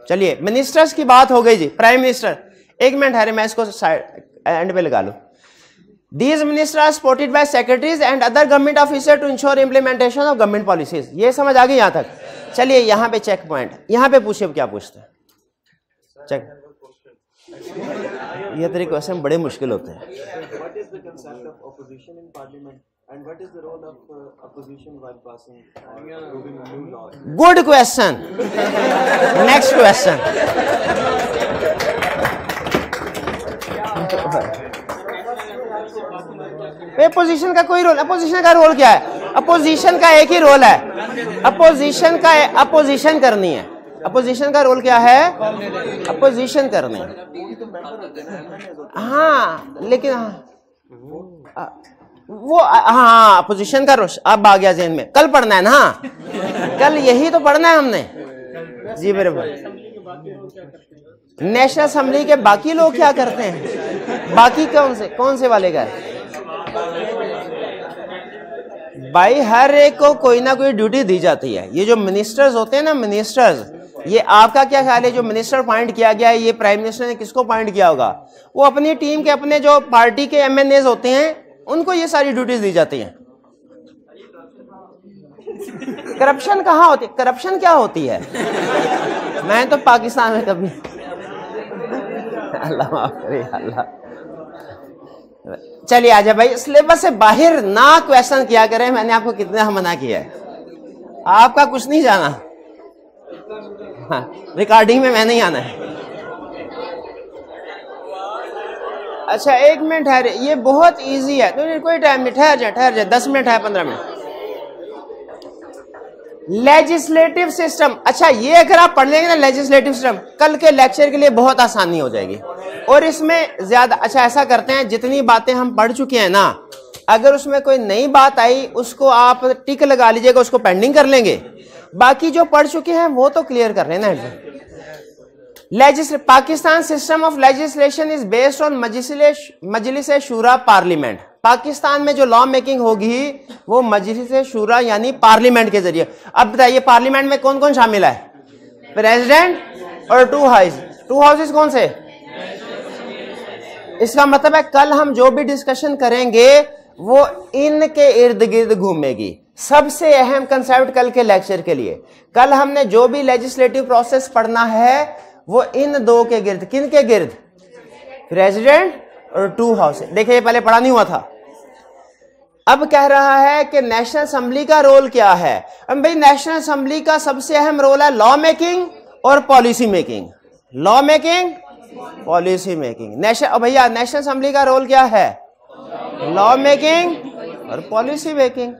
चलिए मिनिस्टर्स की बात हो गई जी प्राइम मिनिस्टर एक मिनट है मैं इसको एंड में लगा लो these minister are supported by secretaries and other government officer to ensure implementation of government policies ये समझ आ गई यहाँ तक चलिए यहाँ पे चेक पॉइंट यहाँ पे पूछे क्या पूछते हैं चेक ये तेरे क्वेश्चन बड़े मुश्किल होते हैं good question next question opposition का कोई रोल अपोजिशन का रोल क्या है अपोजिशन का एक ही रोल है अपोजिशन का अपोजिशन करनी है अपोजिशन का रोल क्या है अपोजिशन करनी हाँ लेकिन हाँ। वो हाँ अपोजिशन हाँ, का रोल अब आ गया जेन में कल पढ़ना है ना कल यही तो पढ़ना है हमने जी बराबर नेशनल असम्बली के बाकी लोग क्या करते हैं बाकी कौन से कौन से वाले गए भाई हर एक को कोई ना कोई ड्यूटी दी जाती है ये जो मिनिस्टर्स होते हैं ना मिनिस्टर्स ये आपका क्या ख्याल है जो मिनिस्टर अपॉइंट किया गया है ये प्राइम मिनिस्टर ने किसको अपॉइंट किया होगा वो अपनी टीम के अपने जो पार्टी के एम होते हैं उनको ये सारी ड्यूटीज दी जाती हैं करप्शन कहाँ होती करप्शन क्या होती है मैं तो पाकिस्तान में कभी अल्लाह माफ करे अल्लाह चलिए जाए भाई सिलेबस से बाहर ना क्वेश्चन किया करें मैंने आपको कितना मना किया है आपका कुछ नहीं जाना हाँ रिकॉर्डिंग में मैं नहीं आना है अच्छा एक मिनट ठहरे ये बहुत इजी है तो कोई टाइम नहीं ठहर जाए ठहर जाए दस मिनट है पंद्रह मिनट लेजिस्लेटिव सिस्टम अच्छा ये अगर आप पढ़ लेंगे ना लेजिस्लेटिव सिस्टम कल के लेक्चर के लिए बहुत आसानी हो जाएगी और इसमें ज्यादा अच्छा ऐसा करते हैं जितनी बातें हम पढ़ चुके हैं ना अगर उसमें कोई नई बात आई उसको आप टिक लगा लीजिएगा उसको पेंडिंग कर लेंगे बाकी जो पढ़ चुके हैं वो तो क्लियर कर रहे हैं ना Pakistan system of legislation is based on Majlis Shura parliament Pakistan में जो लॉ मेकिंग होगी वो मजलिस शूरा यानी पार्लियामेंट के जरिए अब बताइए पार्लियामेंट में कौन कौन शामिल है प्रेसिडेंट और टू हाउस टू हाउसेस कौन से इसका मतलब है कल हम जो भी डिस्कशन करेंगे वो इनके इर्द गिर्द घूमेगी सबसे अहम कंसेप्ट कल के लेक्चर के लिए कल हमने जो भी लेजिस्लेटिव प्रोसेस पढ़ना है वो इन दो के गिर्द किन के गिर्द प्रेसिडेंट और टू हाउस देखिए पहले पढ़ा नहीं हुआ था अब कह रहा है कि नेशनल असेंबली का रोल क्या है अब भाई नेशनल असेंबली का सबसे अहम रोल है लॉ मेकिंग और policy making law making policy making national भैया नेशनल असेंबली का रोल क्या है लॉ मेकिंग और policy making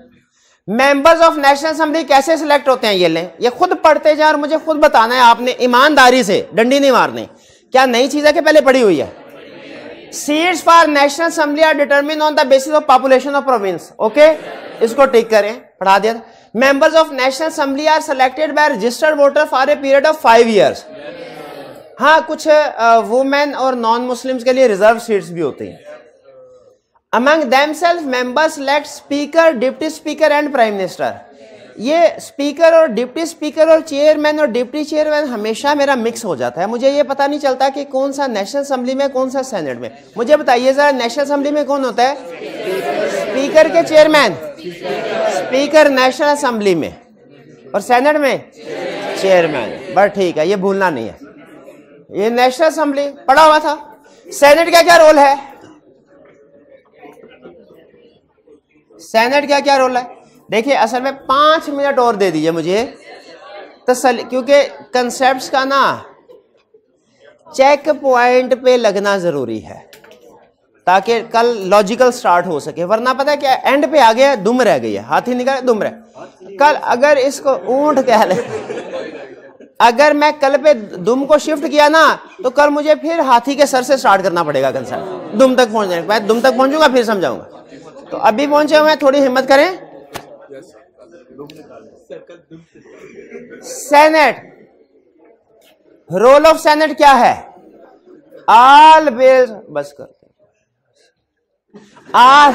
members of national assembly कैसे सिलेक्ट होते हैं ये लें ये खुद पढ़ते जाए और मुझे खुद बताना है आपने ईमानदारी से डंडी नहीं मारनी क्या नई चीज है कि पहले पड़ी हुई है seats for national assembly are determine on the basis of population of province okay इसको टिक करें पढ़ा दिया members of national assembly are selected by registered voter for a period of five years हाँ कुछ वुमेन और non Muslims के लिए reserve seats भी होती हैं among them self members let speaker deputy speaker and prime minister ये speaker और डिप्टी स्पीकर और चेयरमैन और डिप्टी चेयरमैन हमेशा मेरा मिक्स हो जाता है मुझे ये पता नहीं चलता कि कौन सा नेशनल असम्बली में कौन सा सेनेट में मुझे बताइए ज़रा नेशनल असम्बली में कौन होता है स्पीकर के चेयरमैन स्पीकर नेशनल असम्बली में और सेनेट में चेयरमैन बस ठीक है ये भूलना नहीं है ये नेशनल असम्बली पड़ा हुआ था सेनेट का क्या रोल है सेनेट का क्या रोल है देखिए असल में पाँच मिनट और दे दीजिए मुझे तसल क्योंकि कंसेप्ट का ना चेक पॉइंट पे लगना ज़रूरी है ताकि कल लॉजिकल स्टार्ट हो सके वरना पता है क्या एंड पे आ गया दुम रह गई है हाथी निकल दुम रह कल अगर इसको ऊंट कह ले अगर मैं कल पे दुम को शिफ्ट किया ना तो कल मुझे फिर हाथी के सर से स्टार्ट करना पड़ेगा कंसेप्ट दुम तक पहुंच जाए मैं दुम तक पहुंचूंगा फिर समझाऊंगा तो अभी पहुंचे हुए थोड़ी हिम्मत करें सेनेट रोल ऑफ सेनेट क्या है आल बिल्स बस कर all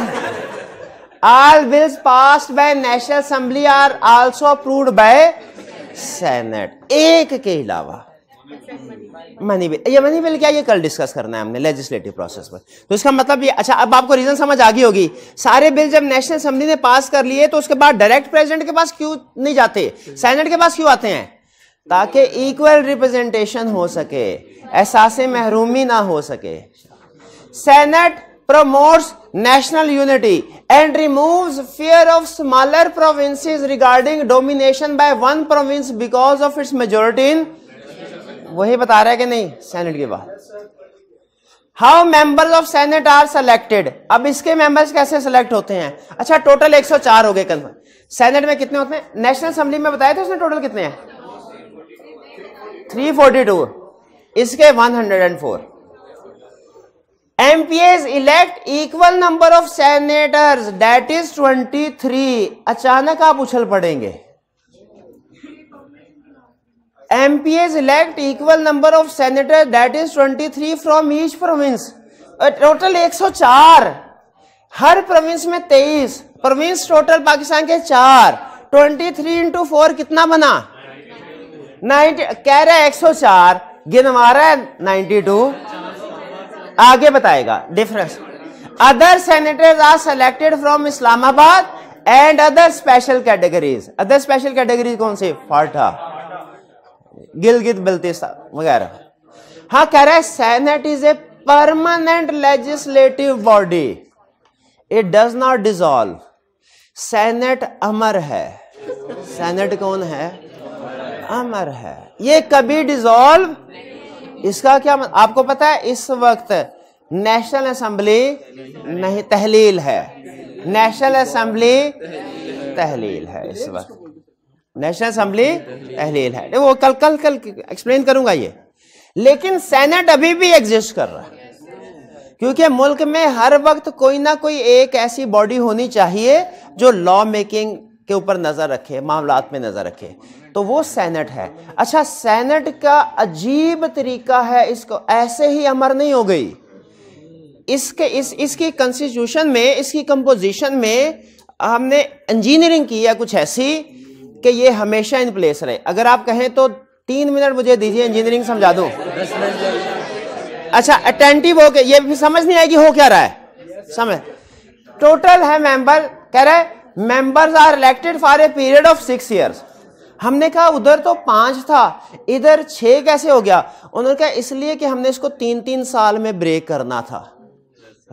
all bills pass by national assembly are also approved by senate एक के अलावा मनी बिल ये मनी बिल क्या ये कल डिस्कस करना है हमने लेजिस्लेटिव प्रोसेस पर तो इसका मतलब ये अच्छा अब आपको रीजन समझ आ गई होगी सारे बिल जब नेशनल असेंबली ने पास कर लिए तो उसके बाद डायरेक्ट प्रेसिडेंट के पास क्यों नहीं जाते सेनेट के पास क्यों आते हैं ताकि इक्वल रिप्रेजेंटेशन हो सके एहसास महरूमी ना हो सके senate promotes national unity and remove fear of smaller province regarding domination by one province because of its majority in वही बता रहा है कि नहीं सेनेट के बाद how members of senate are selected अब इसके मेंबर्स कैसे सेलेक्ट होते हैं अच्छा टोटल 104 हो गए कन्फर्म सेनेट में कितने होते हैं नेशनल असेंबली में बताया था उसने टोटल कितने हैं 342 इसके 104 MPs elect equal number of senators that is 23 अचानक आप उछल पड़ेंगे M P MPAs equal number of of that is twenty 23 from each province total 104 हर प्रोविंस में 23 प्रोविंस टोटल पाकिस्तान के चार 23 थ्री इंटू फोर कितना बना 90 कह रहा है 104 गिनवा रहा है टू आगे बताएगा difference other senators are selected from Islamabad and other special categories other special categories कौन से फाटा गिलगित बल्तिस्तान वगैरह हाँ कह रहा है senate is a permanent legislative body it does not dissolve senate अमर है सेनेट कौन है अमर है ये कभी डिजॉल्व इसका क्या मत... आपको पता है इस वक्त नेशनल असेंबली नहीं तहलील है नेशनल असेंबली तहलील है इस वक्त नेशनल असम्बली तहलील है वो कल कल कल एक्सप्लेन करूंगा ये लेकिन सेनेट अभी भी एग्जिस्ट कर रहा है क्योंकि मुल्क में हर वक्त कोई ना कोई एक ऐसी बॉडी होनी चाहिए जो लॉ मेकिंग के ऊपर नजर रखे मामला में नजर रखे तो वो सेनेट है अच्छा सेनेट का अजीब तरीका है इसको ऐसे ही अमर नहीं हो गई इसके इस इसकी कंस्टिट्यूशन में इसकी कंपोजिशन में हमने इंजीनियरिंग की है कुछ ऐसी कि ये हमेशा इन प्लेस रहे अगर आप कहें तो तीन मिनट मुझे दीजिए इंजीनियरिंग समझा दो अच्छा अटेंटिव हो के ये भी समझ नहीं आएगी हो क्या रहा है समझ टोटल है मेंबर कह रहे members are elected for a period of six years हमने कहा उधर तो पांच था इधर छह कैसे हो गया उन्होंने कहा इसलिए कि हमने इसको तीन तीन साल में ब्रेक करना था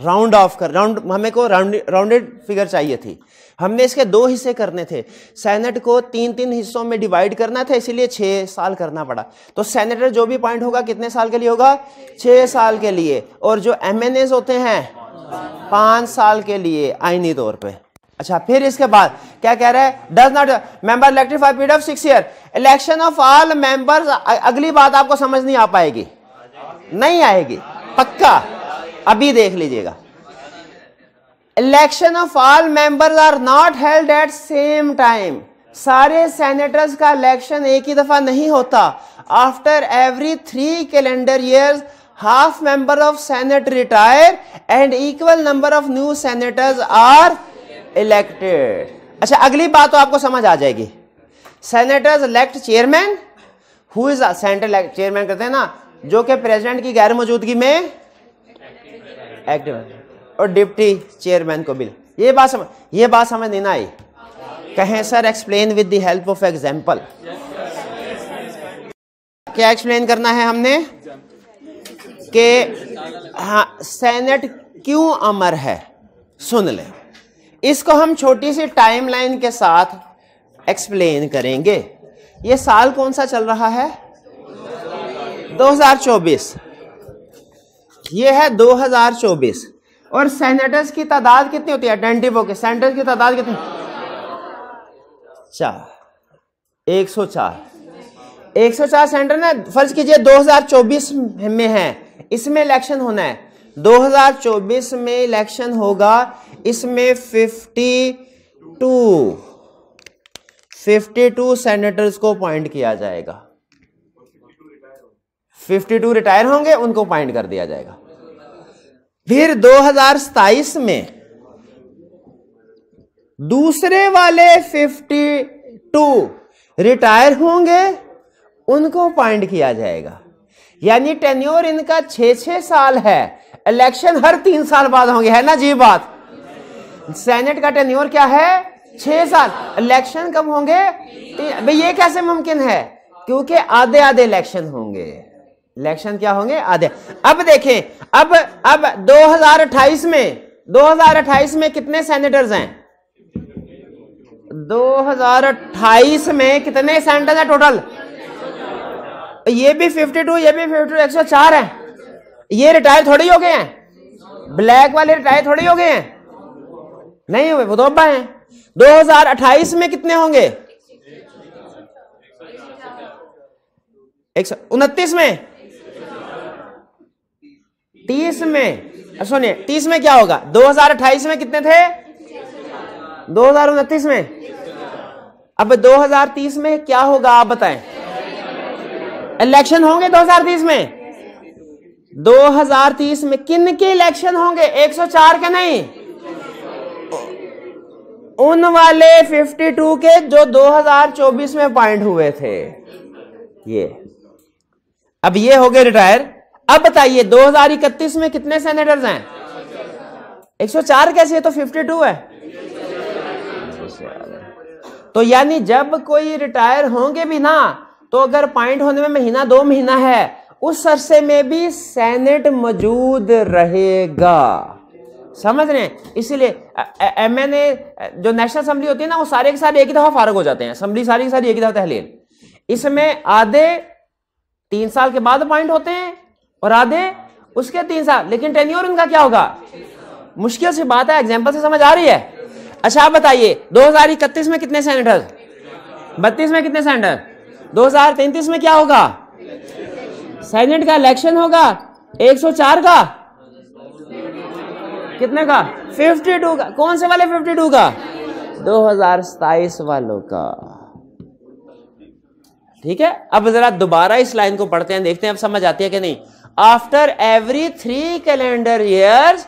राउंड ऑफ कर राउंड हमें को राउंड राउंडेड फिगर चाहिए थी हमने इसके दो हिस्से करने थे सेनेट को तीन तीन हिस्सों में डिवाइड करना था इसीलिए छः साल करना पड़ा तो सेनेटर जो भी पॉइंट होगा कितने साल के लिए होगा छः साल के लिए और जो एम होते हैं पाँच साल के लिए आइनी तौर पर अच्छा फिर इसके बाद क्या कह रहा है does not member elected for period of six year election of all members अगली बात आपको समझ नहीं आ पाएगी नहीं आएगी पक्का अभी देख लीजिएगा election of all members are not held at same time सारे सेनेटर्स का इलेक्शन एक ही दफा नहीं होता after every three calendar years half member of senate retire and equal number of new senators are elected अच्छा अगली बात तो आपको समझ आ जाएगी senators elect chairman who is centre chairman करते हैं ना जो कि प्रेसिडेंट की गैर मौजूदगी में एक्टिव और डिप्टी चेयरमैन को बिल ये बात समझ ये बात समझ नहीं ना आई कहें sir explain with the help of example क्या एक्सप्लेन करना है हमने के हाँ सेनेट क्यों अमर है सुन लें इसको हम छोटी सी टाइमलाइन के साथ एक्सप्लेन करेंगे ये साल कौन सा चल रहा है 2024 ये है 2024 और सेनेटर्स की तादाद कितनी होती है डेंटिवो के सेनेटर्स की तादाद कितनी चार एक सौ चार एक सौ चार सेंटर ना फर्ज कीजिए 2024 में है इसमें इलेक्शन होना है 2024 में इलेक्शन होगा इसमें 52 52 सेनेटर्स को अपॉइंट किया जाएगा 52 रिटायर होंगे उनको अपॉइंट कर दिया जाएगा फिर 2027 में दूसरे वाले 52 रिटायर होंगे उनको अपॉइंट किया जाएगा यानी टेन्योर इनका छ छह साल है इलेक्शन हर तीन साल बाद होंगे है ना जी बात सेनेट का टेन्योर क्या है छह साल इलेक्शन कब होंगे भाई ये कैसे मुमकिन है क्योंकि आधे आधे इलेक्शन होंगे इलेक्शन क्या होंगे आधे अब देखें अब अब 2028 में 2028 में कितने सेनेटर्स हैं 2028 में कितने सेनेटर्स हैं टोटल ये भी 52 ये भी 52 एक है ये रिटायर थोड़ी हो गए हैं ब्लैक वाले रिटायर थोड़ी हो गए हैं नहीं हुए वो तो अब्बा हैं 2028 में कितने होंगे एक सौ उनतीस में तीस में सुनिए तीस में क्या होगा दो हजार अट्ठाईस में कितने थे दो हजार उनतीस में अब दो हजार तीस में क्या होगा आप बताएं इलेक्शन होंगे दो हजार तीस में दो हजार तीस में किन के इलेक्शन होंगे एक सौ चार के नहीं उन वाले फिफ्टी टू के जो दो हजार चौबीस में अपॉइंट हुए थे ये अब ये हो गए रिटायर अब बताइए इकतीस में कितने सेनेटर्स हैं 104 कैसे है तो 52 है तो यानी जब कोई रिटायर होंगे भी ना तो अगर पॉइंट होने में महीना दो महीना है उस अरसे में भी सेनेट मौजूद रहेगा समझ रहे हैं इसीलिए एम एन ए जो नेशनल असेंबली होती है ना वो सारे के सारे एक ही दफा फारग हो जाते हैं असेंबली सारी की सारी एक ही दफा तहलील इसमें आधे तीन साल के बाद अपॉइंट होते हैं और आधे उसके तीन साल लेकिन टेन्योर इनका क्या होगा मुश्किल से बात है एग्जाम्पल से समझ आ रही है अच्छा आप बताइए दो हजार इकतीस में कितने सेनेटर बत्तीस में कितने सेनेटर दो हजार तैतीस में क्या होगा सेनेट का इलेक्शन होगा 104 का कितने का 52 का कौन से वाले 52 का दो हजार सताइस वालों का ठीक है अब जरा दोबारा इस लाइन को पढ़ते हैं देखते हैं अब समझ आती है कि नहीं after every three calendar years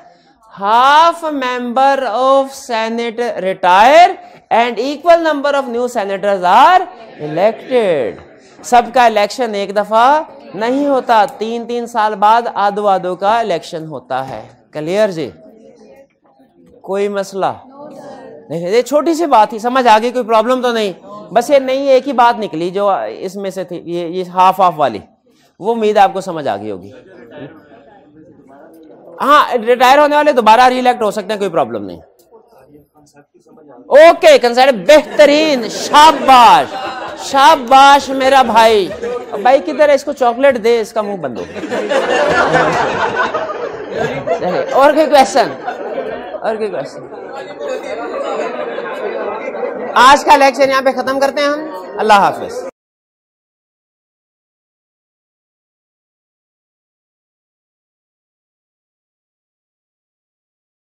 half member of senate retire and equal number of new senators are elected सबका इलेक्शन एक दफा नहीं होता तीन तीन साल बाद आधो आधो का इलेक्शन होता है क्लियर जी कोई मसला नहीं ये छोटी सी बात ही समझ आ गई कोई प्रॉब्लम तो नहीं बस ये नहीं एक ही बात निकली जो इसमें से थी ये ये हाफ हाफ वाली वो उम्मीद आपको समझ आ गई होगी हाँ रिटायर होने वाले दोबारा रिलेक्ट हो सकते हैं कोई प्रॉब्लम नहीं ओके कंसर्ट बेहतरीन शाबाश शाबाश मेरा भाई भाई किधर है इसको चॉकलेट दे इसका मुंह बंद हो और कोई क्वेश्चन और कोई क्वेश्चन आज का लेक्चर यहाँ पे खत्म करते हैं हम अल्लाह हाफिज